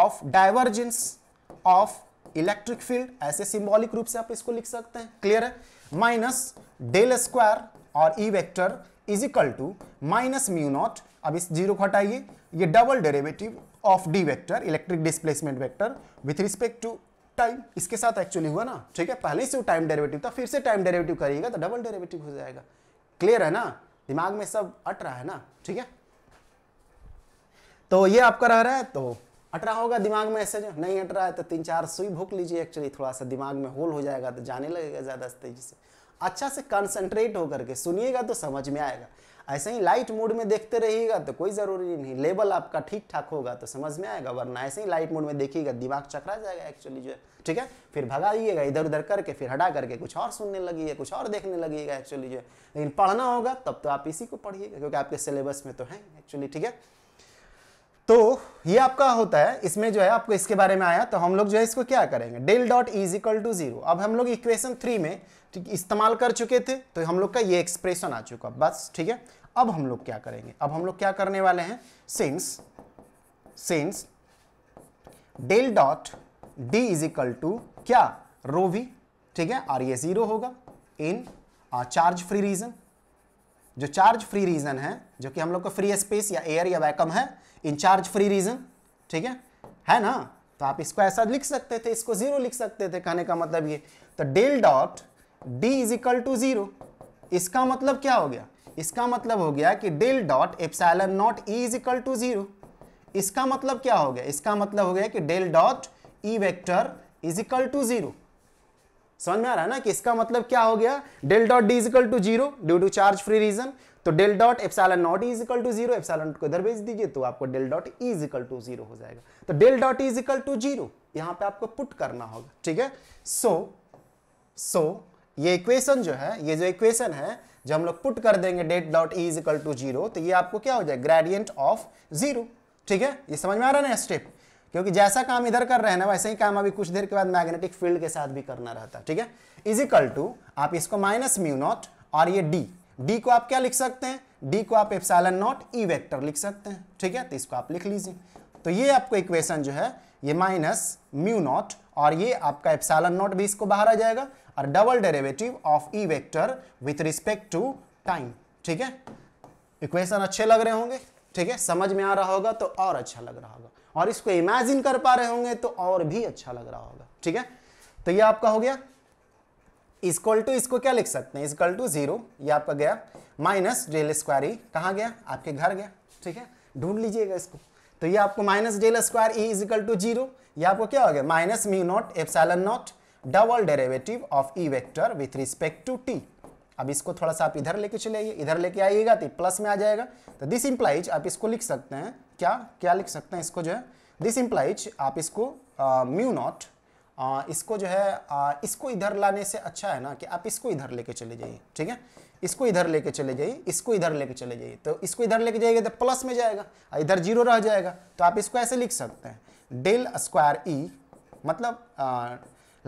of divergence of electric field ऐसे सिंबॉलिक रूप से आप इसको लिख सकते हैं क्लियर है माइनस डेल स्क्वायर और E vector is equal to minus mu naught अब इस जीरो को हटाइए ये double derivative of D vector electric displacement vector with respect to time इसके साथ एक्चुअली हुआ ना ठीक है पहले से टाइम डेरेवेटिव था फिर से टाइम डेरेवेटिव करिएगा तो डबल डेरेवेटिव हो जाएगा क्लियर है ना दिमाग में सब अट रहा है ना ठीक है तो ये आपका रह रहा है तो हट रहा होगा दिमाग में ऐसे जो नहीं हट रहा है तो तीन चार सुई भूख लीजिए एक्चुअली थोड़ा सा दिमाग में होल हो जाएगा तो जाने लगेगा ज़्यादा तेजी से अच्छा से कंसंट्रेट होकर के सुनिएगा तो समझ में आएगा ऐसे ही लाइट मूड में देखते रहिएगा तो कोई ज़रूरी नहीं लेवल आपका ठीक ठाक होगा तो समझ में आएगा वरना ऐसे ही लाइट मूड में देखिएगा दिमाग चकरा जाएगा एक्चुअली जो है ठीक है फिर भगाइएगा इधर उधर करके फिर हटा करके कुछ और सुनने है कुछ और देखने लगिएगा एक्चुअली जो है लेकिन पढ़ना होगा तब तो आप इसी को पढ़िएगा क्योंकि आपके सिलेबस में तो है एक्चुअली ठीक है तो ये आपका होता है इसमें जो है आपको इसके बारे में आया तो हम लोग जो है इसको क्या करेंगे del dot is equal to zero अब हम लोग इक्वेशन थ्री में इस्तेमाल कर चुके थे तो हम लोग का ये एक्सप्रेशन आ चुका बस ठीक है अब हम लोग क्या करेंगे अब हम लोग क्या करने वाले हैं since since del dot D is equal to क्या रोवी ठीक है और ये जीरो होगा इन चार्ज फ्री रीजन जो चार्ज फ्री रीजन है जो कि हम लोग का फ्री स्पेस या एयर या वैकम है इन चार्ज फ्री रीजन ठीक है है ना तो आप इसको ऐसा लिख सकते थे इसको जीरो लिख सकते थे कहने का मतलब ये तो del dot D is equal to zero इसका मतलब क्या हो गया इसका मतलब हो गया कि del dot epsilon naught E is equal to zero इसका मतलब क्या हो गया इसका मतलब हो गया कि del dot E vector is equal to zero समझ में आ रहा है ना कि इसका मतलब क्या हो गया del dot D is equal to zero due to charge free region तो del dot epsilon naught e is equal to zero epsilon को इधर भेज दीजिए तो आपको del dot e is equal to zero हो जाएगा तो del dot e is equal to zero यहां पे आपको पुट करना होगा ठीक है सो सो ये इक्वेशन जो है ये जो इक्वेशन है जो हम लोग पुट कर देंगे del dot is equal to zero तो ये आपको क्या हो जाए ग्रेडियंट ऑफ जीरो ठीक है ये समझ में आ रहा है ना स्टेप क्योंकि जैसा काम इधर कर रहे हैं ना वैसे ही काम अभी कुछ देर के बाद मैग्नेटिक फील्ड के साथ भी करना रहता है ठीक है इजिकल टू आप इसको माइनस म्यू नॉट और ये डी डी को आप क्या लिख सकते हैं डी को आप एप्सालन नॉट ई वेक्टर लिख सकते हैं ठीक है तो इसको आप लिख लीजिए तो ये आपको इक्वेशन जो है ये माइनस म्यू नॉट और ये आपका एप्सालन नॉट भी इसको बाहर आ जाएगा और double derivative of E vector with respect to time ठीक है इक्वेशन अच्छे लग रहे होंगे ठीक है समझ में आ रहा होगा तो और अच्छा लग रहा होगा और इसको इमेजिन कर पा रहे होंगे तो और भी अच्छा लग रहा होगा ठीक है तो ये आपका हो गया इसकोल टू इसको क्या लिख सकते हैं इजक्वल टू जीरो आपका गया माइनस डेल स्क्वायर ई कहाँ गया आपके घर गया ठीक है ढूंढ लीजिएगा इसको तो ये आपको minus del square E is equal to zero आपको क्या हो गया minus mu naught epsilon naught double derivative of E e vector with respect to t अब इसको थोड़ा सा आप इधर लेके चले आइए इधर लेके आइएगा तो प्लस में आ जाएगा तो दिस इम्प्लाइज आप इसको लिख सकते हैं क्या क्या लिख सकते हैं इसको जो है दिस इम्प्लाइज आप इसको म्यू नॉट इसको जो है आ, इसको इधर लाने से अच्छा है ना कि आप इसको इधर लेके चले जाइए ठीक है इसको इधर लेके चले जाइए इसको इधर लेके चले जाइए तो इसको इधर लेके जाइए तो प्लस में जाएगा और इधर जीरो रह जाएगा तो आप इसको ऐसे लिख सकते हैं डेल स्क्वायर ई मतलब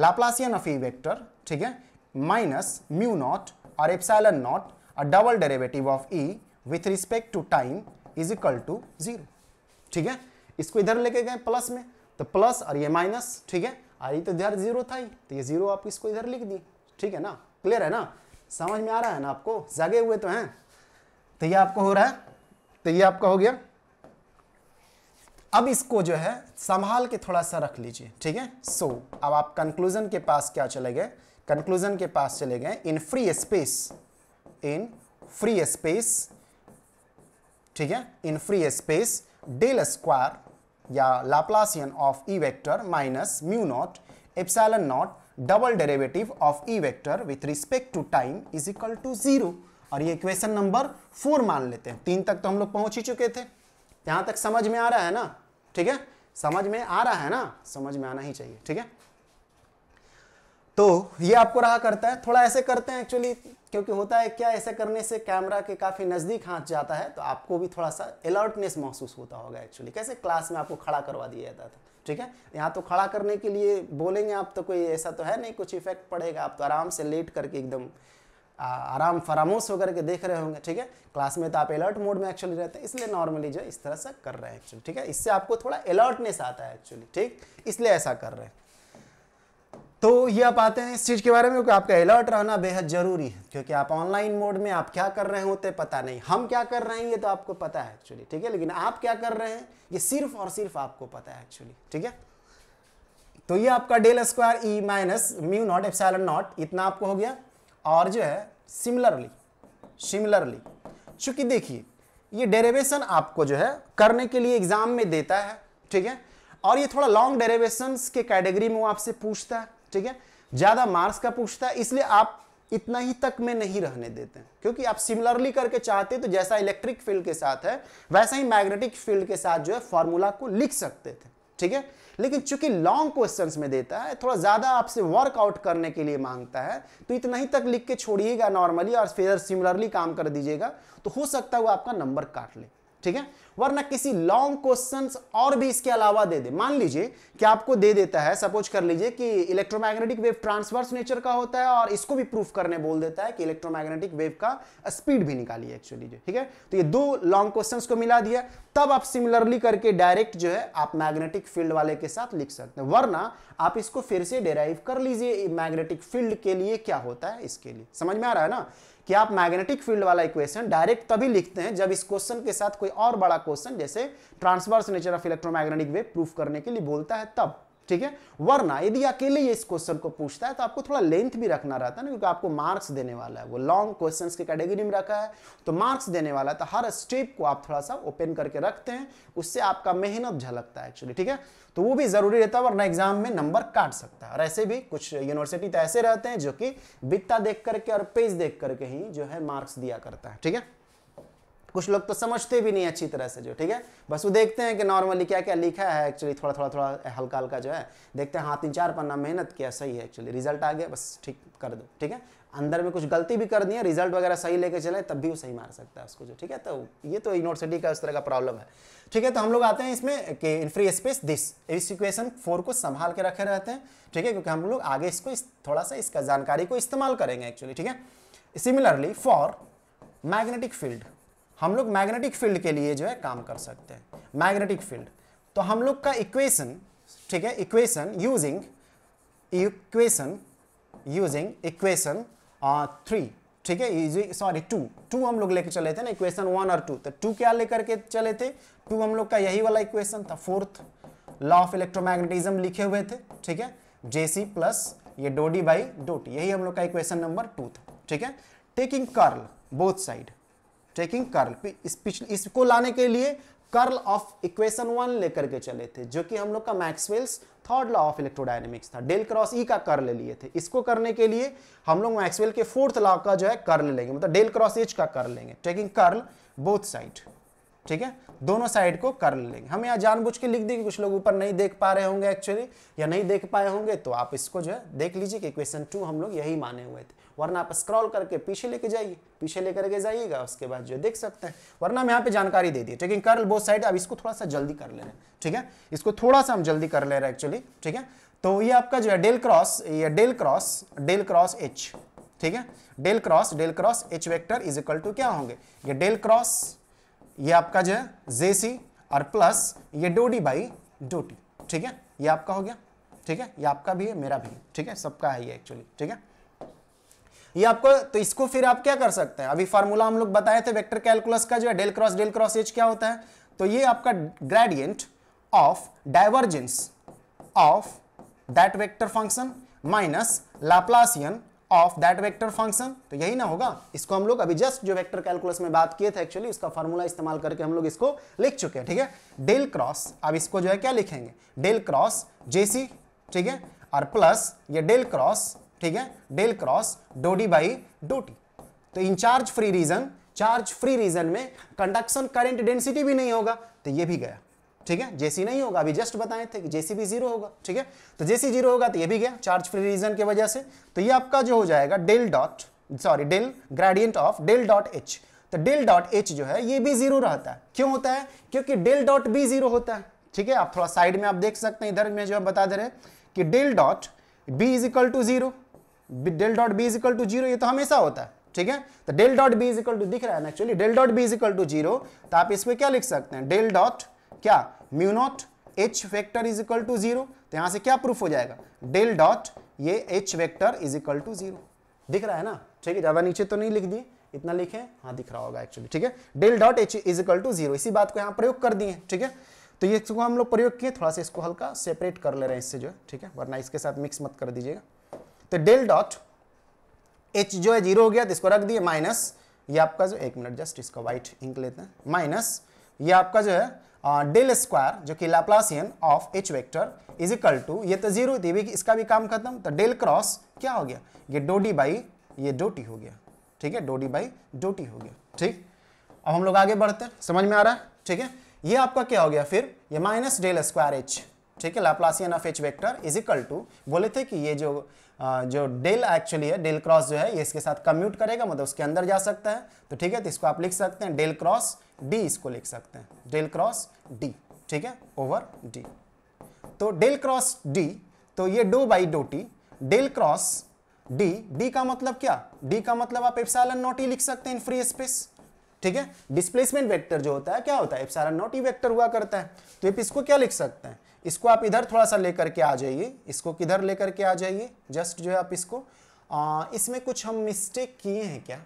लाप्लासियन ऑफ ई वेक्टर ठीक है minus mu naught or epsilon naught, a double derivative of E with respect to time is equal to zero. ठीक है इसको इधर लेके गए प्लस में तो प्लस और ये माइनस ठीक है आई तो इधर जीरो था ही तो ये जीरो आप इसको इधर लिख दिए ठीक है ना क्लियर है ना समझ में आ रहा है ना आपको जागे हुए तो हैं तो ये आपको हो रहा है तो ये आपका हो गया अब इसको जो है संभाल के थोड़ा सा रख लीजिए ठीक है सो so, अब आप कंक्लूजन के पास क्या चले गए कंक्लूजन के पास चले गए in free space in free space ठीक है in free space del square या Laplacian of E vector minus mu naught epsilon naught double derivative of E vector with respect to time is equal to zero और ये equation number four मान लेते हैं तीन तक तो हम लोग पहुंच ही चुके थे यहां तक समझ में आ रहा है ना ठीक है समझ में आ रहा है ना समझ में आना ही चाहिए ठीक है तो ये आपको रहा करता है थोड़ा ऐसे करते हैं एक्चुअली क्योंकि होता है क्या ऐसे करने से कैमरा के काफ़ी नज़दीक हाथ जाता है तो आपको भी थोड़ा सा अलर्टनेस महसूस होता होगा एक्चुअली कैसे क्लास में आपको खड़ा करवा दिया जाता था ठीक है यहाँ तो खड़ा करने के लिए बोलेंगे आप तो कोई ऐसा तो है नहीं कुछ इफेक्ट पड़ेगा आप तो आराम से लेट करके एकदम आराम फरामोश होकर के देख रहे होंगे ठीक है क्लास में तो आप अलर्ट मोड में एक्चुअली रहते हैं इसलिए नॉर्मली जो इस तरह से कर रहे हैं एक्चुअली ठीक है इससे आपको थोड़ा अलर्टनेस आता है एक्चुअली ठीक इसलिए ऐसा कर रहे हैं तो ये आप आते हैं इस चीज़ के बारे में क्योंकि आपका अलर्ट रहना बेहद ज़रूरी है क्योंकि आप ऑनलाइन मोड में आप क्या कर रहे होते पता नहीं हम क्या कर रहे हैं ये तो आपको पता है एक्चुअली ठीक है लेकिन आप क्या कर रहे हैं ये सिर्फ और सिर्फ आपको पता है एक्चुअली ठीक है तो ये आपका del square E minus mu naught F naught इतना आपको हो गया और जो है सिमिलरली सिमिलरली चूंकि देखिए ये डेरेवेशन आपको जो है करने के लिए एग्जाम में देता है ठीक है और ये थोड़ा लॉन्ग डेरेवेशन के कैटेगरी में वो आपसे पूछता है ठीक है ज्यादा मार्क्स का पूछता है इसलिए आप इतना ही तक में नहीं रहने देते क्योंकि आप सिमिलरली करके चाहते तो जैसा इलेक्ट्रिक फील्ड के साथ है वैसा ही मैग्नेटिक फील्ड के साथ जो है फॉर्मूला को लिख सकते थे ठीक है लेकिन चूंकि लॉन्ग क्वेश्चंस में देता है थोड़ा ज़्यादा आपसे वर्कआउट करने के लिए मांगता है तो इतना ही तक लिख के छोड़िएगा नॉर्मली और फिर सिमिलरली काम कर दीजिएगा तो हो सकता है वो आपका नंबर काट ले ठीक है वरना किसी लॉन्ग क्वेश्चन और भी इसके अलावा दे दे मान लीजिए कि आपको दे देता है सपोज कर लीजिए कि इलेक्ट्रोमैग्नेटिक वेव ट्रांसवर्स नेचर का होता है और इसको भी प्रूफ करने बोल देता है कि इलेक्ट्रोमैग्नेटिक वेव का स्पीड भी निकालिए एक्चुअली ठीक है तो ये दो लॉन्ग क्वेश्चन को मिला दिया तब आप सिमिलरली करके डायरेक्ट जो है आप मैग्नेटिक फील्ड वाले के साथ लिख सकते हैं वरना आप इसको फिर से डेराइव कर लीजिए मैग्नेटिक फील्ड के लिए क्या होता है इसके लिए समझ में आ रहा है ना कि आप मैग्नेटिक फील्ड वाला इक्वेशन डायरेक्ट तभी लिखते हैं जब इस क्वेश्चन के साथ कोई और बड़ा क्वेश्चन जैसे transverse nature of electromagnetic wave proof करने के लिए बोलता है तब ठीक है वरना यदि अकेले ये इस क्वेश्चन को पूछता है तो आपको थोड़ा लेंथ भी रखना रहता है ना क्योंकि आपको मार्क्स देने वाला है वो लॉन्ग क्वेश्चंस के कैटेगरी में रखा है तो मार्क्स देने वाला है तो हर स्टेप को आप थोड़ा सा ओपन करके रखते हैं उससे आपका मेहनत झलकता है एक्चुअली ठीक है तो वो भी जरूरी रहता है वरना एग्जाम में नंबर काट सकता है और ऐसे भी कुछ यूनिवर्सिटी तो ऐसे रहते हैं जो कि वित्ता देख करके और पेज देख करके ही जो है मार्क्स दिया करता है ठीक है कुछ लोग तो समझते भी नहीं अच्छी तरह से जो ठीक है बस वो देखते हैं कि नॉर्मली क्या क्या लिखा है एक्चुअली थोड़ा थोड़ा थोड़ा हल्का हल्का जो है देखते हैं हाँ तीन चार पन्ना मेहनत किया सही है एक्चुअली रिजल्ट आ गया बस ठीक कर दो ठीक है अंदर में कुछ गलती भी कर दी है रिजल्ट वगैरह सही लेके चले तब भी वो सही मार सकता है उसको जो ठीक है तो ये तो यूनिवर्सिटी का उस तरह का प्रॉब्लम है ठीक है तो हम लोग आते हैं इसमें कि इन फ्री स्पेस दिस इस इक्वेशन फोर को संभाल के रखे रहते हैं ठीक है क्योंकि हम लोग आगे इसको इस, थोड़ा सा इसका जानकारी को इस्तेमाल करेंगे एक्चुअली ठीक है सिमिलरली फॉर मैग्नेटिक फील्ड हम लोग मैग्नेटिक फील्ड के लिए जो है काम कर सकते हैं मैग्नेटिक फील्ड तो हम लोग का इक्वेशन ठीक है equation using equation using equation three ठीक है सॉरी टू टू हम लोग लेकर चले थे ना इक्वेशन वन और टू तो टू क्या लेकर के चले थे टू हम लोग का यही वाला इक्वेशन था फोर्थ लॉ ऑफ इलेक्ट्रोमैग्नेटिज्म लिखे हुए थे ठीक है जेसी प्लस ये डोडी बाई डोटी यही हम लोग का इक्वेशन नंबर टू था ठीक है taking curl both side taking curl इसको लाने के लिए कर्ल ऑफ इक्वेशन वन लेकर के चले थे जो कि हम लोग का Maxwell's third law of electrodynamics था डेल क्रॉस ई का कर्ल लिए थे इसको करने के लिए हम लोग मैक्सवेल के फोर्थ लॉ का जो है कर्ल लेंगे मतलब डेल क्रॉस एच का कर लेंगे टेकिंग कर्ल बोथ साइड ठीक है दोनों साइड को कर लेंगे हम यहाँ जानबूझ के लिख देंगे कुछ लोग ऊपर नहीं देख पा रहे होंगे एक्चुअली या नहीं देख पाए होंगे तो आप इसको जो है देख लीजिए कि इक्वेशन टू हम लोग यही माने हुए थे वरना आप स्क्रॉल करके पीछे लेके जाइए पीछे लेकर के जाइएगा उसके बाद जो देख सकते हैं वरना हम यहाँ पे जानकारी दे दी ठीक है कर्ल बोथ साइड अब इसको थोड़ा सा जल्दी कर ले रहे हैं ठीक है इसको थोड़ा सा हम जल्दी कर ले रहे हैं एक्चुअली ठीक है तो ये आपका जो है डेल क्रॉस ये del cross del cross H ठीक है del cross del cross H vector is equal to क्या होंगे ये डेल क्रॉस ये आपका जो है जे सी और प्लस ये डोडी बाई डोटी ठीक है ये आपका हो गया ठीक है ये आपका भी है मेरा भी ठीक है सबका है ये एक्चुअली ठीक है ये आपको तो इसको फिर आप क्या कर सकते हैं अभी फार्मूला हम लोग बताए थे वेक्टर कैलकुलस का जो है del cross del cross H क्या होता है तो ये आपका gradient of divergence of that vector function minus Laplacian of that vector function तो यही ना होगा इसको हम लोग अभी जस्ट जो वेक्टर कैलकुलस में बात किए थे एक्चुअली उसका फॉर्मूला इस्तेमाल करके हम लोग इसको लिख चुके हैं ठीक है डेल क्रॉस अब इसको जो है क्या लिखेंगे डेल क्रॉस जेसी ठीक है और प्लस ये डेल क्रॉस ठीक है डेल क्रॉस डोडी बाई डोटी तो in charge free region charge free region में कंडक्शन करंट डेंसिटी भी नहीं होगा तो ये भी गया ठीक है जेसी नहीं होगा अभी जस्ट बताए थे कि जेसी भी जीरो होगा ठीक है तो जेसी जीरो होगा तो ये भी गया चार्ज फ्री रीजन की वजह से तो ये आपका जो हो जाएगा del dot sorry del gradient of del dot H तो डेल डॉट एच जो है ये भी जीरो रहता है क्यों होता है क्योंकि डेल डॉट बी जीरो होता है ठीक है आप थोड़ा साइड में आप देख सकते हैं इधर में जो आप बता दे रहे हैं कि del dot B is equal to zero del dot B is equal to zero तो हमेशा होता है ठीक है तो del dot B is equal to दिख रहा है ना actually del dot B is equal to zero तो आप इसमें क्या लिख सकते हैं डेल डॉट क्या mu naught H vector is equal to zero तो यहां से क्या प्रूफ हो जाएगा डेल डॉट ये H vector is equal to zero दिख रहा है ना ठीक है ज़्यादा नीचे तो नहीं लिख दिए इतना लिखे हाँ दिख रहा होगा एक्चुअली ठीक है del dot H is equal to zero इसी बात को यहाँ प्रयोग कर दिए ठीक है तो ये इसको हम लोग प्रयोग किए थोड़ा सा इसको हल्का सेपरेट कर ले रहे हैं इससे जो है ठीक है वरना इसके साथ मिक्स मत कर दीजिएगा तो डेल डॉट एच जो है जीरो हो गया तो इसको रख दिए माइनस ये आपका जो एक मिनट जस्ट इसको व्हाइट इंक लेते हैं माइनस ये आपका जो है डेल स्क्वायर जो कि Laplacian of H vector is equal to ये तो जीरो थी भी इसका भी काम खत्म तो डेल क्रॉस क्या हो गया ये डोडी बाई ये डोटी हो गया ठीक है डोडी बाई डोटी हो गया ठीक अब हम लोग आगे बढ़ते हैं समझ में आ रहा है ठीक है ये आपका क्या हो गया फिर ये माइनस डेल स्क्वायर एच ठीक है Laplacian of H vector is equal to बोले थे कि ये जो जो डेल एक्चुअली है डेल क्रॉस जो है ये इसके साथ कम्यूट करेगा मतलब उसके अंदर जा सकता है तो ठीक है तो इसको आप लिख सकते हैं डेल क्रॉस डी इसको लिख सकते हैं डेल क्रॉस डी ठीक है ओवर डी तो डेल क्रॉस डी तो ये do by dough t del cross D D का मतलब क्या डी का मतलब आप एप्सालन नॉट ही लिख सकते हैं इन फ्री स्पेस ठीक है डिस्प्लेसमेंट वेक्टर जो होता है क्या होता है एप्सालन नॉट ही वेक्टर हुआ करता है तो आप इसको क्या लिख सकते हैं इसको आप इधर थोड़ा सा लेकर के आ जाइए इसको किधर लेकर के आ जाइए जस्ट जो है आप इसको आ, इसमें कुछ हम मिस्टेक किए हैं क्या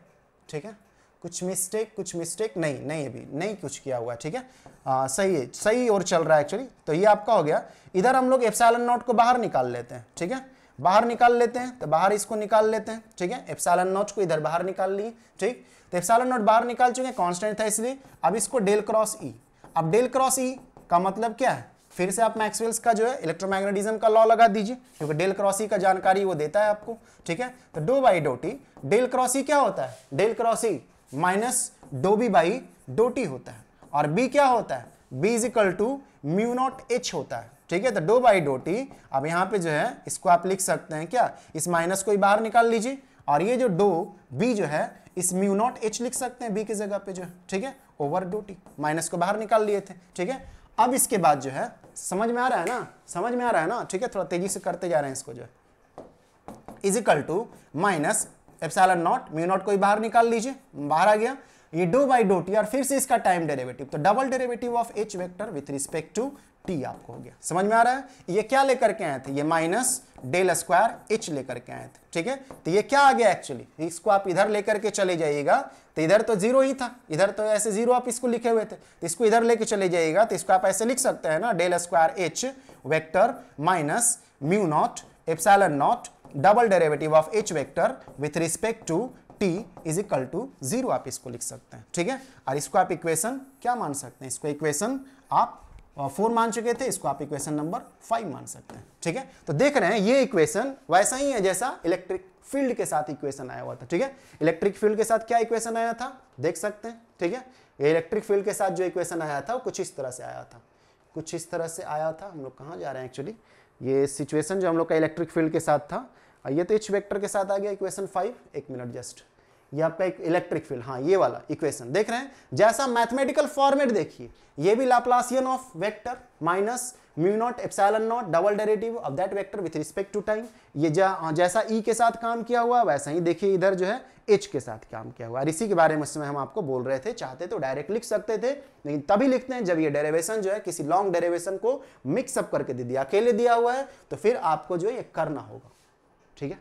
ठीक है कुछ मिस्टेक कुछ मिस्टेक नहीं नहीं अभी नहीं कुछ किया हुआ ठीक है आ, सही है सही और चल रहा है एक्चुअली तो ये आपका हो गया इधर हम लोग एप्सालन नोट को बाहर निकाल लेते हैं ठीक है बाहर निकाल लेते हैं तो बाहर इसको निकाल लेते हैं ठीक है एप्सालन नोट को इधर बाहर निकाल लिए ठीक तो एप्सालन नोट बाहर निकाल चुके हैं कॉन्स्टेंट था इसलिए अब इसको डेल क्रॉस ई अब डेल क्रॉस ई का मतलब क्या है फिर से आप मैक्सवेल्स का जो है इलेक्ट्रोमैग्नेटिज्म का लॉ लगा दीजिए क्योंकि डेल क्रॉसी का जानकारी वो देता है आपको ठीक है तो do by do t del cross E क्या होता है del cross E minus do B by do t होता है और बी क्या होता है B is equal to mu naught H होता है ठीक है तो डो बाई डोटी अब यहाँ पे जो है इसको आप लिख सकते हैं क्या इस माइनस को ही बाहर निकाल लीजिए और ये जो डो बी जो है इस म्यू नॉट एच लिख सकते हैं बी की जगह पे जो है ठीक है ओवर डोटी माइनस को बाहर निकाल लिए थे ठीक है अब इसके बाद जो है समझ में आ रहा है ना समझ में आ रहा है ना ठीक है थोड़ा तेजी से करते जा रहे हैं इसको जो is equal to minus epsilon naught mu naught को बाहर निकाल लीजिए बाहर आ गया ये डो बाई डो टी और फिर से इसका टाइम डेरेवेटिव तो double derivative of H vector with respect to t आपको हो गया समझ में आ रहा है ये क्या लेकर के आए थे ये माइनस डेल स्क्वायर एच लेकर के आए थे ठीक है तो ये क्या आ गया एक्चुअली इसको आप इधर लेकर के चले जाइएगा तो इधर तो जीरो ही था इधर तो ऐसे जीरो आप इसको लिखे हुए थे तो इसको इधर लेके चले जाइएगा तो इसको आप ऐसे लिख सकते हैं ना del square H vector minus mu naught epsilon naught double derivative of H vector with respect to t is equal to zero आप इसको लिख सकते हैं ठीक है और इसको आप इक्वेशन क्या मान सकते हैं इसको इक्वेशन आप फोर मान चुके थे इसको आप इक्वेशन नंबर फाइव मान सकते हैं ठीक है तो देख रहे हैं ये इक्वेशन वैसा ही है जैसा इलेक्ट्रिक फील्ड के साथ इक्वेशन आया हुआ था ठीक है इलेक्ट्रिक फील्ड के साथ क्या इक्वेशन आया था देख सकते हैं ठीक है ये इलेक्ट्रिक फील्ड के साथ जो इक्वेशन आया था वो कुछ इस तरह से आया था कुछ इस तरह से आया था हम लोग कहाँ जा रहे हैं एक्चुअली ये सिचुएशन जो हम लोग का इलेक्ट्रिक फील्ड के साथ था ये तो एच वेक्टर के साथ आ गया इक्वेशन फाइव एक मिनट जस्ट ये आपका एक इलेक्ट्रिक फील्ड हाँ ये वाला इक्वेशन देख रहे हैं जैसा मैथमेटिकल फॉर्मेट देखिए ये भी Laplacian of vector minus mu naught epsilon naught double derivative of that vector with respect to time ये जा, हाँ, जैसा ई e के साथ काम किया हुआ वैसा ही देखिए इधर जो है एच के साथ काम किया हुआ और इसी के बारे में इसमें हम आपको बोल रहे थे चाहते तो डायरेक्ट लिख सकते थे लेकिन तभी लिखते हैं जब ये डेरेवेशन जो है किसी लॉन्ग डेरेवेशन को मिक्सअप करके दे दिया अकेले दिया हुआ है तो फिर आपको जो ये करना होगा ठीक है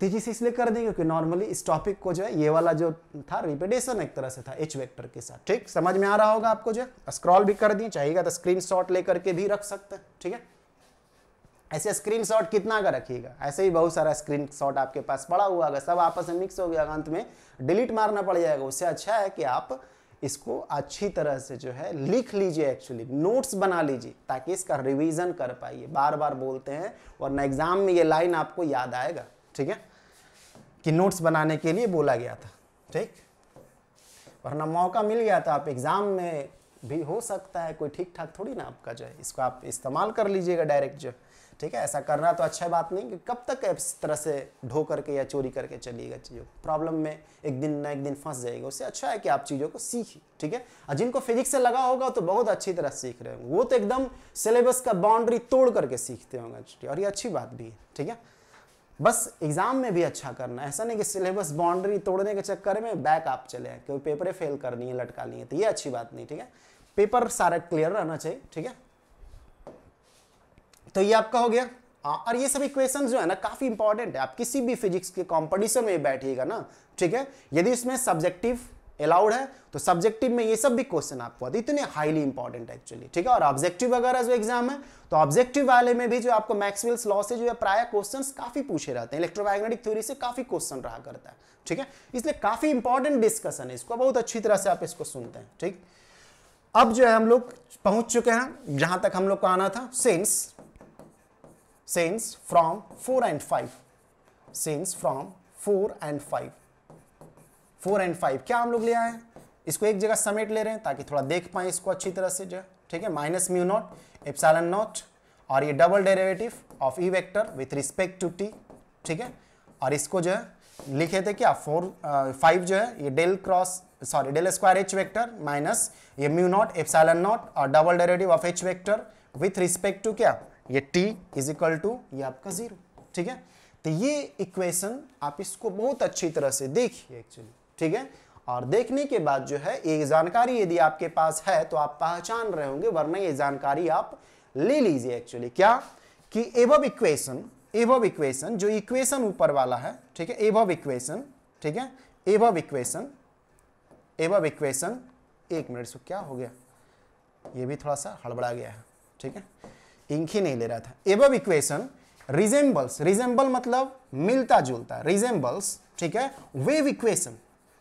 तेजी से इसलिए कर दी क्योंकि नॉर्मली इस टॉपिक को जो है ये वाला जो था रिपीटेशन एक तरह से था एच वेक्टर के साथ ठीक समझ में आ रहा होगा आपको जो है स्क्रॉल भी कर दिए चाहिएगा तो स्क्रीन लेकर के भी रख सकते हैं ठीक है ऐसे स्क्रीन शॉट कितना का रखिएगा ऐसे ही बहुत सारा स्क्रीन शॉट आपके पास पड़ा हुआ अगर सब आपस में मिक्स हो गया अंत में डिलीट मारना पड़ जाएगा उससे अच्छा है कि आप इसको अच्छी तरह से जो है लिख लीजिए एक्चुअली नोट्स बना लीजिए ताकि इसका रिवीजन कर पाइए बार बार बोलते हैं वरना एग्जाम में ये लाइन आपको याद आएगा ठीक है कि नोट्स बनाने के लिए बोला गया था ठीक वरना मौका मिल गया था आप एग्ज़ाम में भी हो सकता है कोई ठीक ठाक थोड़ी ना आपका जो है इसको आप इस्तेमाल कर लीजिएगा डायरेक्ट जो ठीक है ऐसा करना तो अच्छा बात नहीं कि कब तक इस तरह से ढो करके या चोरी करके चलिएगा चीज़ों को प्रॉब्लम में एक दिन ना एक दिन फंस जाएगा उससे अच्छा है कि आप चीज़ों को सीखिए ठीक है और जिनको फिजिक्स से लगा होगा तो बहुत अच्छी तरह सीख रहे होंगे वो तो एकदम सिलेबस का बाउंड्री तोड़ करके सीखते होंगे और ये अच्छी बात भी है ठीक है बस एग्जाम में भी अच्छा करना ऐसा नहीं कि सिलेबस बाउंड्री तोड़ने के चक्कर में बैक आप चले हैं क्योंकि पेपरें फेल करनी है लटकानी है तो ये अच्छी बात नहीं ठीक है पेपर सारा क्लियर रहना चाहिए ठीक है तो ये आपका हो गया हाँ, और ये सब इक्वेशन जो है ना काफी इंपॉर्टेंट है आप किसी भी फिजिक्स के कॉम्पिटिशन में बैठिएगा ना ठीक है यदि इसमें सब्जेक्टिव अलाउड है तो सब्जेक्टिव में ये सब भी क्वेश्चन आपको आते इतने हाईली इंपॉर्टेंट एक्चुअली ठीक है और ऑब्जेक्टिव वगैरह जो एग्जाम है तो ऑब्जेक्टिव वाले में भी जो आपको मैक्सवेल्स लॉ से जो है प्राय क्वेश्चन काफी पूछे रहते हैं इलेक्ट्रोमैग्नेटिक थ्योरी से काफी क्वेश्चन रहा करता है ठीक है इसलिए काफी इंपॉर्टेंट डिस्कशन है इसको बहुत अच्छी तरह से आप इसको सुनते हैं ठीक अब जो है हम लोग पहुंच चुके हैं जहां तक हम लोग को आना था sense sense from four and five sense from four and five four and five क्या हम लोग ले आए हैं इसको एक जगह समेट ले रहे हैं ताकि थोड़ा देख पाए इसको अच्छी तरह से जो ठीक है minus mu naught epsilon naught और ये double derivative of E vector with respect to t ठीक है और इसको जो है लिखे थे क्या फोर फाइव जो है ये del cross sorry del square H vector minus ये म्यू नॉट एप्सालन नॉट और double derivative of H vector with respect to क्या ये टी इज इक्वल टू ये आपका जीरो ठीक है तो ये इक्वेशन आप इसको बहुत अच्छी तरह से देखिए एक्चुअली ठीक है और देखने के बाद जो है ये जानकारी यदि आपके पास है तो आप पहचान रहे होंगे वरना ये जानकारी आप ले लीजिए एक्चुअली क्या कि एवब इक्वेशन एवब इक्वेशन जो इक्वेशन ऊपर वाला है ठीक है एवब इक्वेशन ठीक है एवब इक्वेशन एवब इक्वेशन एक मिनट से क्या हो गया ये भी थोड़ा सा हड़बड़ा गया है ठीक है इंक ही नहीं ले रहा था एवब इक्वेशन रिजेंबल्स रिजेंबल मतलब मिलता जुलता रिजेंबल्स ठीक है वेव इक्वेशन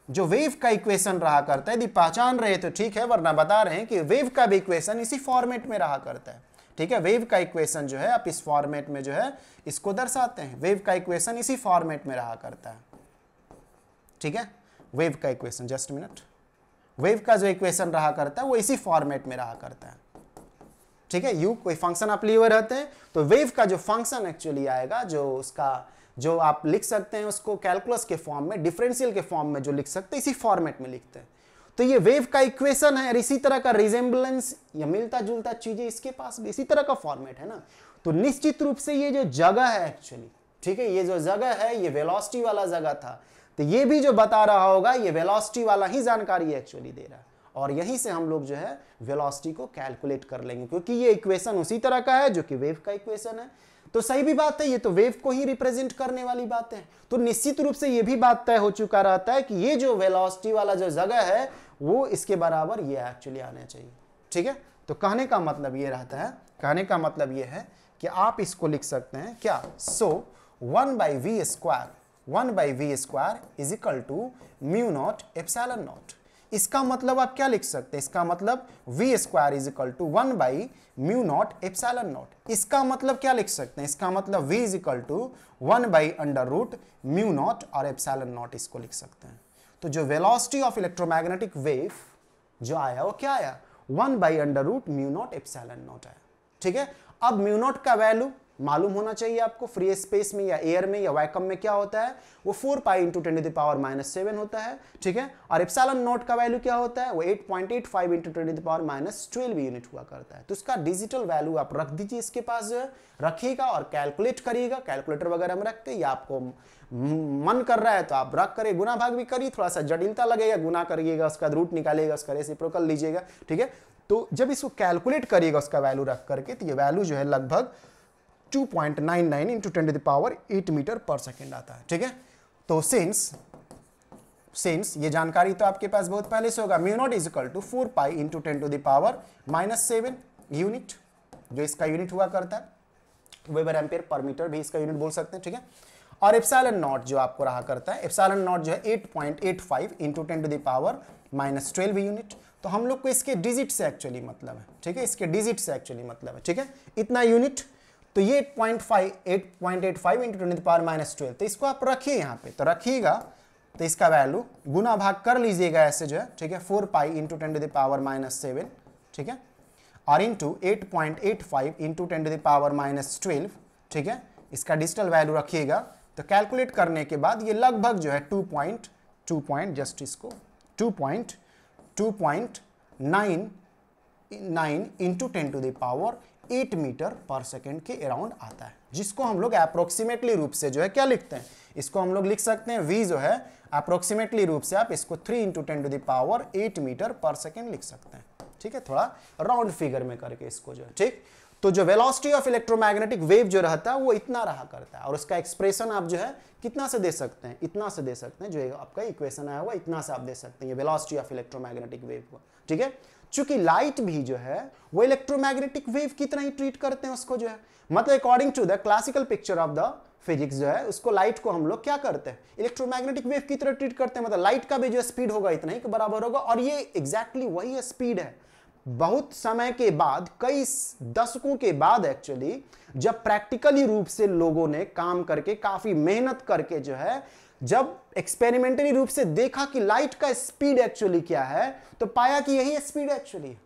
जो वेव का इक्वेशन रहा करता है यदि पहचान रहे तो ठीक है वरना बता रहे हैं कि वेव का भी इक्वेशन इसी फॉर्मेट में रहा करता है ठीक है वेव का इक्वेशन जो है आप इस फॉर्मेट में जो है इसको दर्शाते हैं वेव का इक्वेशन इसी फॉर्मेट में रहा करता है ठीक है वेव का इक्वेशन जस्ट मिनट वेव का जो इक्वेशन रहा करता है वो इसी फॉर्मेट में रहा करता है ठीक है यू कोई फंक्शन आप लिए हुए रहते हैं तो वेव का जो फंक्शन एक्चुअली आएगा जो उसका जो आप लिख सकते हैं उसको कैलकुलस के फॉर्म में डिफरेंशियल के फॉर्म में जो लिख सकते हैं इसी फॉर्मेट में लिखते हैं तो ये वेव का इक्वेशन है और इसी तरह का रिजेंबलेंस या मिलता जुलता चीजें इसके पास भी इसी तरह का फॉर्मेट है ना तो निश्चित रूप से ये जो जगह है एक्चुअली ठीक है ये जो जगह है ये वेलोसिटी वाला जगह था तो ये भी जो बता रहा होगा ये वेलोसिटी वाला ही जानकारी एक्चुअली दे रहा है और यहीं से हम लोग जो है वेलोसिटी को कैलकुलेट कर लेंगे क्योंकि ये इक्वेशन उसी तरह का है जो कि वेव का इक्वेशन है तो सही भी बात है ये तो वेव को ही रिप्रेजेंट करने वाली बात है तो निश्चित रूप से ये भी बात तय हो चुका रहता है कि ये जो वेलोसिटी वाला जो जगह है वो इसके बराबर ये एक्चुअली आने चाहिए ठीक है तो कहने का मतलब ये रहता है कहने का मतलब ये है कि आप इसको लिख सकते हैं क्या so one by V square one by V square is equal to mu naught F naught इसका मतलब आप क्या लिख सकते हैं इसका मतलब V square is equal to one by mu naught epsilon naught इसका मतलब क्या लिख सकते हैं इसका मतलब V is equal to one by under root mu naught और एप्सैलन नॉट इसको लिख सकते हैं तो जो वेलोसिटी ऑफ इलेक्ट्रोमैग्नेटिक वेव जो आया वो क्या आया one by under root mu naught epsilon naught आया ठीक है अब म्यू नॉट का वैल्यू मालूम होना चाहिए आपको फ्री स्पेस में या एयर में या वैकम में क्या होता है वो four pi into ten the power minus seven होता है ठीक है और एप्सालन नोट का वैल्यू क्या होता है वो eight point eight five into ten the power minus twelve unit हुआ करता है तो इसका डिजिटल वैल्यू आप रख दीजिए इसके पास रखिएगा और कैलकुलेट करिएगा कैलकुलेटर वगैरह हम रखते या आपको मन कर रहा है तो आप रख करिए गुना भाग भी करिए थोड़ा सा जटिलता लगेगा गुना करिएगा उसका रूट निकालिएगा उसका रेसी प्रोकल लीजिएगा ठीक है तो जब इसको कैलकुलेट करिएगा उसका वैल्यू रख करके तो ये वैल्यू जो है लगभग 2.99 point nine nine into ten to the eight metre पर सेकेंड आता है ठीक है तो सिंस सिंस ये जानकारी तो आपके पास बहुत पहले से होगा mu naught is equal to four pi into ten to the power minus seven unit जो इसका यूनिट हुआ करता है वेबर एम्पेयर पर मीटर भी इसका यूनिट बोल सकते हैं ठीक है और एप्सालन नॉट जो आपको रहा करता है एप्सालन नॉट जो है eight point eight five into ten to the power minus twelve unit तो हम लोग को इसके डिजिट से एक्चुअली मतलब है ठीक है इसके डिजिट से एक्चुअली मतलब है ठीक है इतना यूनिट तो ये 8.5 8.85 into ten power minus twelve तो इसको आप रखिए यहाँ पे तो रखिएगा तो इसका वैल्यू गुना भाग कर लीजिएगा ऐसे जो है ठीक है four pi into ten the power minus seven ठीक है और into eight point eight five into ten the power minus twelve ठीक है इसका डिजिटल वैल्यू रखिएगा तो कैलकुलेट करने के बाद ये लगभग जो है two point two point just इसको two point two point nine nine into ten to the power eight metre पर सेकेंड के अराउंड आता है जिसको हम लोग अप्रोक्सीमेटली रूप से जो है क्या लिखते हैं इसको हम लोग लिख सकते हैं वी जो है अप्रोक्सीमेटली रूप से आप इसको three into ten to the power eight metre पर सेकेंड लिख सकते हैं ठीक है थोड़ा राउंड फिगर में करके इसको जो है ठीक तो जो वेलोसिटी ऑफ इलेक्ट्रोमैग्नेटिक वेव जो रहता है वो इतना रहा करता है और उसका एक्सप्रेशन आप जो है कितना से दे सकते हैं इतना से दे सकते हैं जो आपका इक्वेशन आया हुआ इतना से आप दे सकते हैं ये वेलोसिटी ऑफ इलेक्ट्रोमैग्नेटिक वेव को ठीक है चूंकि लाइट भी जो है वो इलेक्ट्रोमैग्नेटिक वेव की तरह ही ट्रीट करते हैं उसको जो है मतलब according to the classical picture of the physics जो है उसको लाइट को हम लोग क्या करते हैं इलेक्ट्रोमैग्नेटिक वेव की तरह ट्रीट करते हैं मतलब लाइट का भी जो स्पीड होगा इतना ही बराबर होगा और ये एग्जैक्टली exactly वही स्पीड है बहुत समय के बाद कई दशकों के बाद एक्चुअली जब प्रैक्टिकली रूप से लोगों ने काम करके काफी मेहनत करके जो है जब एक्सपेरिमेंटली रूप से देखा कि लाइट का स्पीड एक्चुअली क्या है तो पाया कि यही स्पीड एक्चुअली है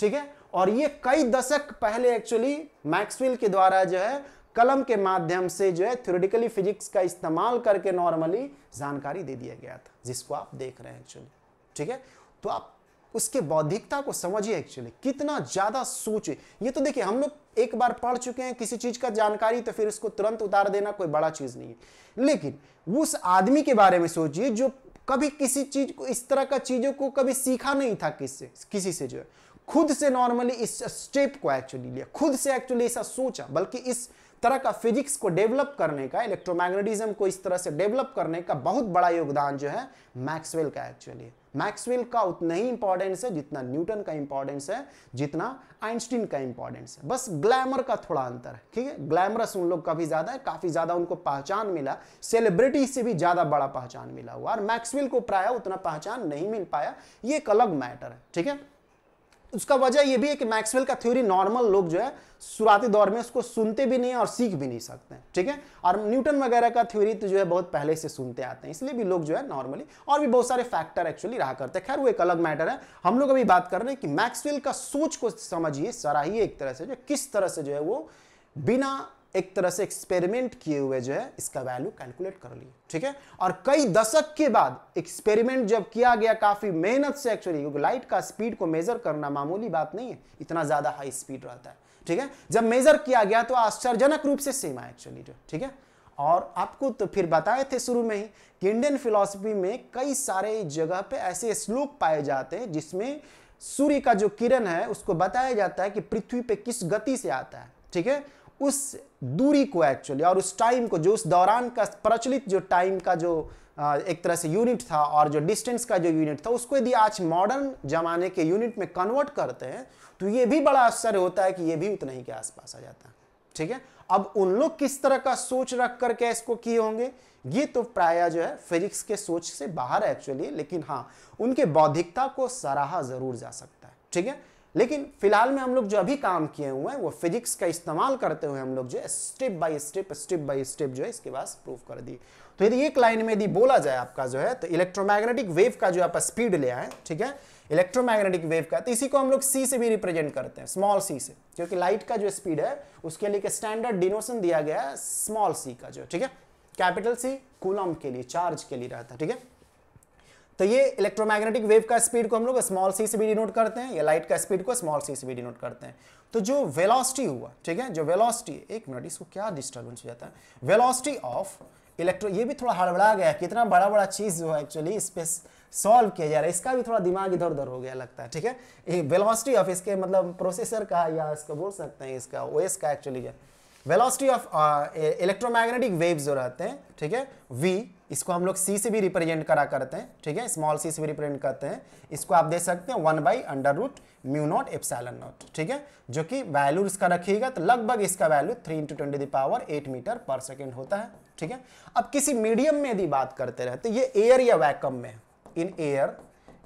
ठीक है और ये कई दशक पहले एक्चुअली मैक्सवेल के द्वारा जो है कलम के माध्यम से जो है थ्योरेटिकली फिजिक्स का इस्तेमाल करके नॉर्मली जानकारी दे दिया गया था जिसको आप देख रहे हैं एक्चुअली ठीक है तो आप उसके बौद्धिकता को समझिए एक्चुअली कितना ज़्यादा सोचे ये तो देखिए हम लोग एक बार पढ़ चुके हैं किसी चीज़ का जानकारी तो फिर उसको तुरंत उतार देना कोई बड़ा चीज़ नहीं है लेकिन उस आदमी के बारे में सोचिए जो कभी किसी चीज़ को इस तरह का चीज़ों को कभी सीखा नहीं था किससे किसी से जो है खुद से नॉर्मली इस स्टेप को एक्चुअली लिया खुद से एक्चुअली ऐसा सोचा बल्कि इस तरह का फिजिक्स को डेवलप करने का इलेक्ट्रोमैग्नेटिज्म को इस तरह से डेवलप करने का बहुत बड़ा योगदान जो है मैक्सवेल का एक्चुअली मैक्सवेल का उतना ही इंपॉर्टेंस है जितना न्यूटन का इंपॉर्टेंस है जितना आइंस्टीन का इंपॉर्टेंस है बस ग्लैमर का थोड़ा अंतर है ठीक है ग्लैमरस उन लोग का भी ज़्यादा है काफ़ी ज़्यादा उनको पहचान मिला सेलिब्रिटी से भी ज़्यादा बड़ा पहचान मिला हुआ और मैक्सवेल को प्राय उतना पहचान नहीं मिल पाया ये एक अलग मैटर है ठीक है उसका वजह यह भी है कि मैक्सवेल का थ्योरी नॉर्मल लोग जो है शुरुआती दौर में उसको सुनते भी नहीं और सीख भी नहीं सकते ठीक है और न्यूटन वगैरह का थ्योरी तो जो है बहुत पहले से सुनते आते हैं इसलिए भी लोग जो है नॉर्मली और भी बहुत सारे फैक्टर एक्चुअली रहा करते हैं खैर वो एक अलग मैटर है हम लोग अभी बात कर रहे हैं कि मैक्सवेल का सोच को समझिए सराहिए एक तरह से जो किस तरह से जो है वो बिना एक तरह से एक्सपेरिमेंट किए हुए जो है इसका वैल्यू कैलकुलेट कर लिए ठीक है और कई दशक के बाद एक्सपेरिमेंट जब किया गया काफी मेहनत से एक्चुअली क्योंकि लाइट का स्पीड को मेजर करना मामूली बात नहीं है इतना ज्यादा हाई स्पीड रहता है ठीक है जब मेजर किया गया तो आश्चर्यजनक रूप से सेम है एक्चुअली जो ठीक है और आपको तो फिर बताए थे शुरू में ही कि इंडियन फिलोसफी में कई सारे जगह पे ऐसे श्लोक पाए जाते हैं जिसमें सूर्य का जो किरण है उसको बताया जाता है कि पृथ्वी पे किस गति से आता है ठीक है उस दूरी को एक्चुअली और उस टाइम को जो उस दौरान का प्रचलित जो टाइम का जो एक तरह से यूनिट था और जो डिस्टेंस का जो यूनिट था उसको यदि आज मॉडर्न जमाने के यूनिट में कन्वर्ट करते हैं तो ये भी बड़ा आश्चर्य होता है कि ये भी उतना ही के आसपास आ जाता है ठीक है अब उन लोग किस तरह का सोच रख करके इसको किए होंगे ये तो प्राय जो है फिजिक्स के सोच से बाहर है एक्चुअली लेकिन हाँ उनके बौद्धिकता को सराहा जरूर जा सकता है ठीक है लेकिन फिलहाल में हम लोग जो अभी काम किए हुए हैं वो फिजिक्स का इस्तेमाल करते हुए हम लोग जो है step by step step by step जो है इसके पास प्रूफ कर दिए तो यदि एक लाइन में यदि बोला जाए आपका जो है तो इलेक्ट्रोमैग्नेटिक वेव का जो आप स्पीड ले आए ठीक है इलेक्ट्रोमैग्नेटिक वेव का तो इसी को हम लोग सी से भी रिप्रेजेंट करते हैं स्मॉल सी से क्योंकि लाइट का जो स्पीड है उसके लिए स्टैंडर्ड डिनोशन दिया गया है स्मॉल सी का जो ठीक है कैपिटल सी कूलम के लिए चार्ज के लिए रहता है ठीक है तो ये इलेक्ट्रोमैग्नेटिक वेव का स्पीड को हम लोग स्मॉल सी से भी डिनोट करते हैं या लाइट का स्पीड को स्मॉल सी से भी डिनोट करते हैं तो जो वेलोसिटी हुआ ठीक है जो वेलोसिटी एक मिनट इसको क्या डिस्टर्बेंस हो जाता है वेलोसिटी ऑफ इलेक्ट्रो ये भी थोड़ा हड़बड़ा गया कितना बड़ा बड़ा चीज़ जो है एक्चुअली स्पेस सॉल्व किया जा रहा है इसका भी थोड़ा दिमाग इधर उधर हो गया लगता है ठीक है ये वेलोसिटी ऑफ इसके मतलब प्रोसेसर का या इसका बोल सकते हैं इसका ओएस का actually velocity of electromagnetic waves जो रहते हैं ठीक है वी इसको हम लोग सी से भी रिप्रेजेंट करा करते हैं ठीक है स्मॉल सी से भी रिप्रेजेंट करते हैं इसको आप देख सकते हैं one by under root mu naught epsilon naught ठीक है जो कि वैल्यू इसका रखिएगा तो लगभग इसका value three into twenty the power eight metre पर सेकेंड होता है ठीक है अब किसी मीडियम में यदि बात करते रहे तो ये एयर या वैकम में इन एयर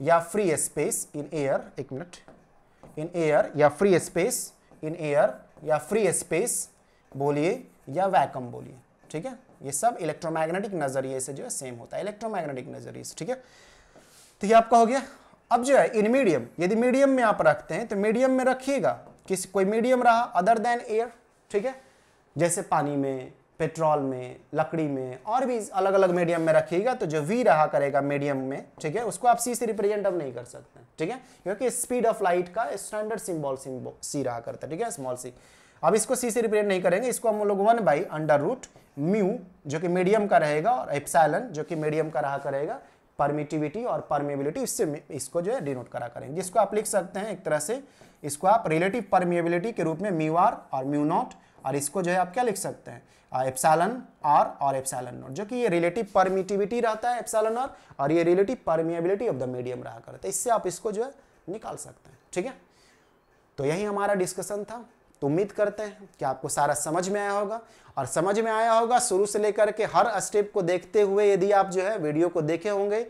या फ्री स्पेस इन एयर एक मिनट इन एयर या फ्री स्पेस इन एयर या फ्री स्पेस बोलिए या वैकम बोलिए ठीक है ये सब इलेक्ट्रोमैग्नेटिक नजरिए से जो है सेम होता है इलेक्ट्रोमैग्नेटिक नजरिए से ठीक है तो ये आपका हो गया अब जो है इन मीडियम यदि मीडियम में आप रखते हैं तो मीडियम में रखिएगा किसी कोई मीडियम रहा अदर देन एयर ठीक है जैसे पानी में पेट्रोल में लकड़ी में और भी अलग अलग मीडियम में रखिएगा तो जो वी रहा करेगा मीडियम में ठीक है उसको आप सी से रिप्रेजेंट अब नहीं कर सकते ठीक है क्योंकि स्पीड ऑफ लाइट का स्टैंडर्ड सिंबल सिंबल सी रहा करता है ठीक है स्मॉल सी अब इसको सी से रिप्रेजेंट नहीं करेंगे इसको हम लोग one by under root mu जो कि मीडियम का रहेगा और एप्सैलन जो कि मीडियम का रहा करेगा परमिटिविटी और परमिबिलिटी इससे इसको जो है डिनोट करा करेंगे जिसको आप लिख सकते हैं एक तरह से इसको आप रिलेटिव परमिबिलिटी के रूप में म्यू आर और म्यू नॉट और इसको जो है आप क्या लिख सकते हैं एप्सैलन आर और एप्सालन नॉट जो कि ये रिलेटिव परमिटिविटी रहता है एप्सैलन आर और ये relative permeability of the medium रहा करता है इससे आप इसको जो है निकाल सकते हैं ठीक है तो यही हमारा डिस्कशन था तो उम्मीद करते हैं कि आपको सारा समझ में आया होगा और समझ में आया होगा शुरू से लेकर के हर स्टेप को देखते हुए यदि आप जो है वीडियो को देखे होंगे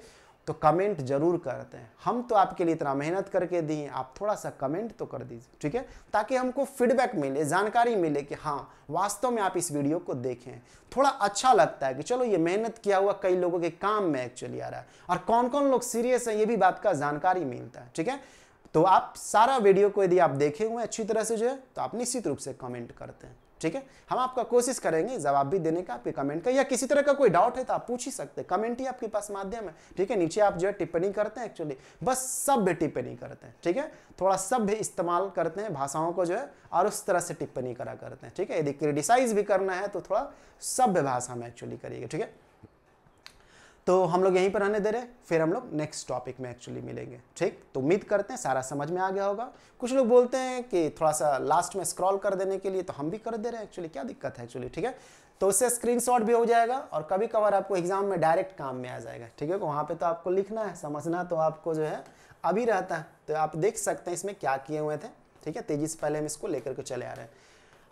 तो कमेंट जरूर करते हैं हम तो आपके लिए इतना मेहनत करके दिए आप थोड़ा सा कमेंट तो कर दीजिए ठीक है ताकि हमको फीडबैक मिले जानकारी मिले कि हाँ वास्तव में आप इस वीडियो को देखें थोड़ा अच्छा लगता है कि चलो ये मेहनत किया हुआ कई लोगों के काम में एक्चुअली आ रहा है और कौन कौन लोग सीरियस हैं ये भी बात का जानकारी मिलता है ठीक है तो आप सारा वीडियो को यदि आप देखे हुए अच्छी तरह से जो है तो आप निश्चित रूप से कमेंट करते हैं ठीक है हम आपका कोशिश करेंगे जवाब भी देने का आपके कमेंट का या किसी तरह का कोई डाउट है तो आप पूछ ही सकते हैं कमेंट ही आपके पास माध्यम है ठीक है नीचे आप जो है टिप्पणी करते हैं एक्चुअली बस सभ्य टिप्पणी करते हैं ठीक है थोड़ा सभ्य इस्तेमाल करते हैं भाषाओं को जो है और उस तरह से टिप्पणी करा करते हैं ठीक है यदि क्रिटिसाइज भी करना है तो थोड़ा सभ्य भाषा में एक्चुअली करिएगा ठीक है तो हम लोग यहीं पर रहने दे रहे फिर हम लोग नेक्स्ट टॉपिक में एक्चुअली मिलेंगे ठीक तो उम्मीद करते हैं सारा समझ में आ गया होगा कुछ लोग बोलते हैं कि थोड़ा सा लास्ट में स्क्रॉल कर देने के लिए तो हम भी कर दे रहे हैं एक्चुअली क्या दिक्कत है एक्चुअली ठीक है तो उससे स्क्रीनशॉट भी हो जाएगा और कभी कभार आपको एग्जाम में डायरेक्ट काम में आ जाएगा ठीक है वहाँ पर तो आपको लिखना है समझना तो आपको जो है अभी रहता है तो आप देख सकते हैं इसमें क्या किए हुए थे ठीक है तेजी से पहले हम इसको लेकर के चले आ रहे हैं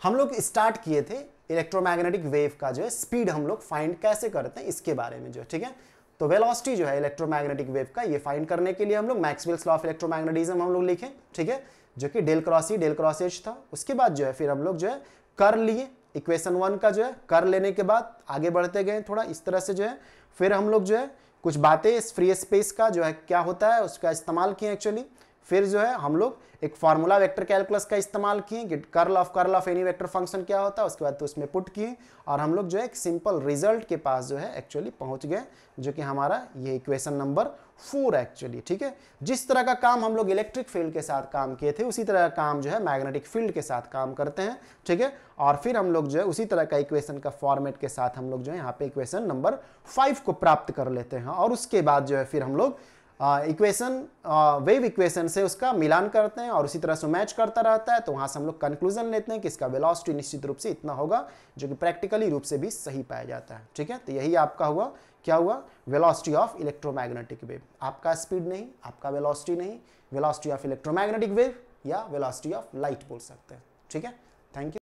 हम लोग स्टार्ट किए थे इलेक्ट्रोमैग्नेटिक वेव का जो है स्पीड हम लोग फाइंड कैसे करते हैं इसके बारे में जो है ठीक है तो वेलोसिटी जो है इलेक्ट्रोमैग्नेटिक वेव का ये फाइंड करने के लिए हम लोग मैक्सवेल्स लॉ ऑफ इलेक्ट्रोमैग्नेटिज्म हम लोग लिखे ठीक है जो कि डेल क्रॉस ही डेल क्रॉस एच था उसके बाद जो है फिर हम लोग जो है कर लिए इक्वेशन वन का जो है कर लेने के बाद आगे बढ़ते गए थोड़ा इस तरह से जो है फिर हम लोग जो है कुछ बातें फ्री स्पेस का जो है क्या होता है उसका इस्तेमाल किए एक्चुअली फिर जो है हम लोग एक फार्मूला वेक्टर कैलकुलस का इस्तेमाल किए कि curl of curl of any vector function क्या होता है उसके बाद तो उसमें पुट किए और हम लोग जो है एक सिंपल रिजल्ट के पास जो है एक्चुअली पहुंच गए जो कि हमारा ये इक्वेशन नंबर फोर एक्चुअली ठीक है जिस तरह का काम हम लोग इलेक्ट्रिक फील्ड के साथ काम किए थे उसी तरह का काम जो है मैग्नेटिक फील्ड के साथ काम करते हैं ठीक है और फिर हम लोग जो है उसी तरह का इक्वेशन का फॉर्मेट के साथ हम लोग जो है यहाँ पे इक्वेशन नंबर फाइव को प्राप्त कर लेते हैं और उसके बाद जो है फिर हम लोग इक्वेशन वेव इक्वेशन से उसका मिलान करते हैं और उसी तरह से मैच करता रहता है तो वहाँ से हम लोग कंक्लूजन लेते हैं कि इसका वेलोसिटी निश्चित रूप से इतना होगा जो कि प्रैक्टिकली रूप से भी सही पाया जाता है ठीक है तो यही आपका हुआ क्या हुआ वेलोसिटी ऑफ इलेक्ट्रोमैग्नेटिक वेव आपका स्पीड नहीं आपका वेलॉसिटी नहीं वेलॉसिटी ऑफ इलेक्ट्रोमैग्नेटिक वेव या वेलॉसिटी ऑफ लाइट बोल सकते हैं ठीक है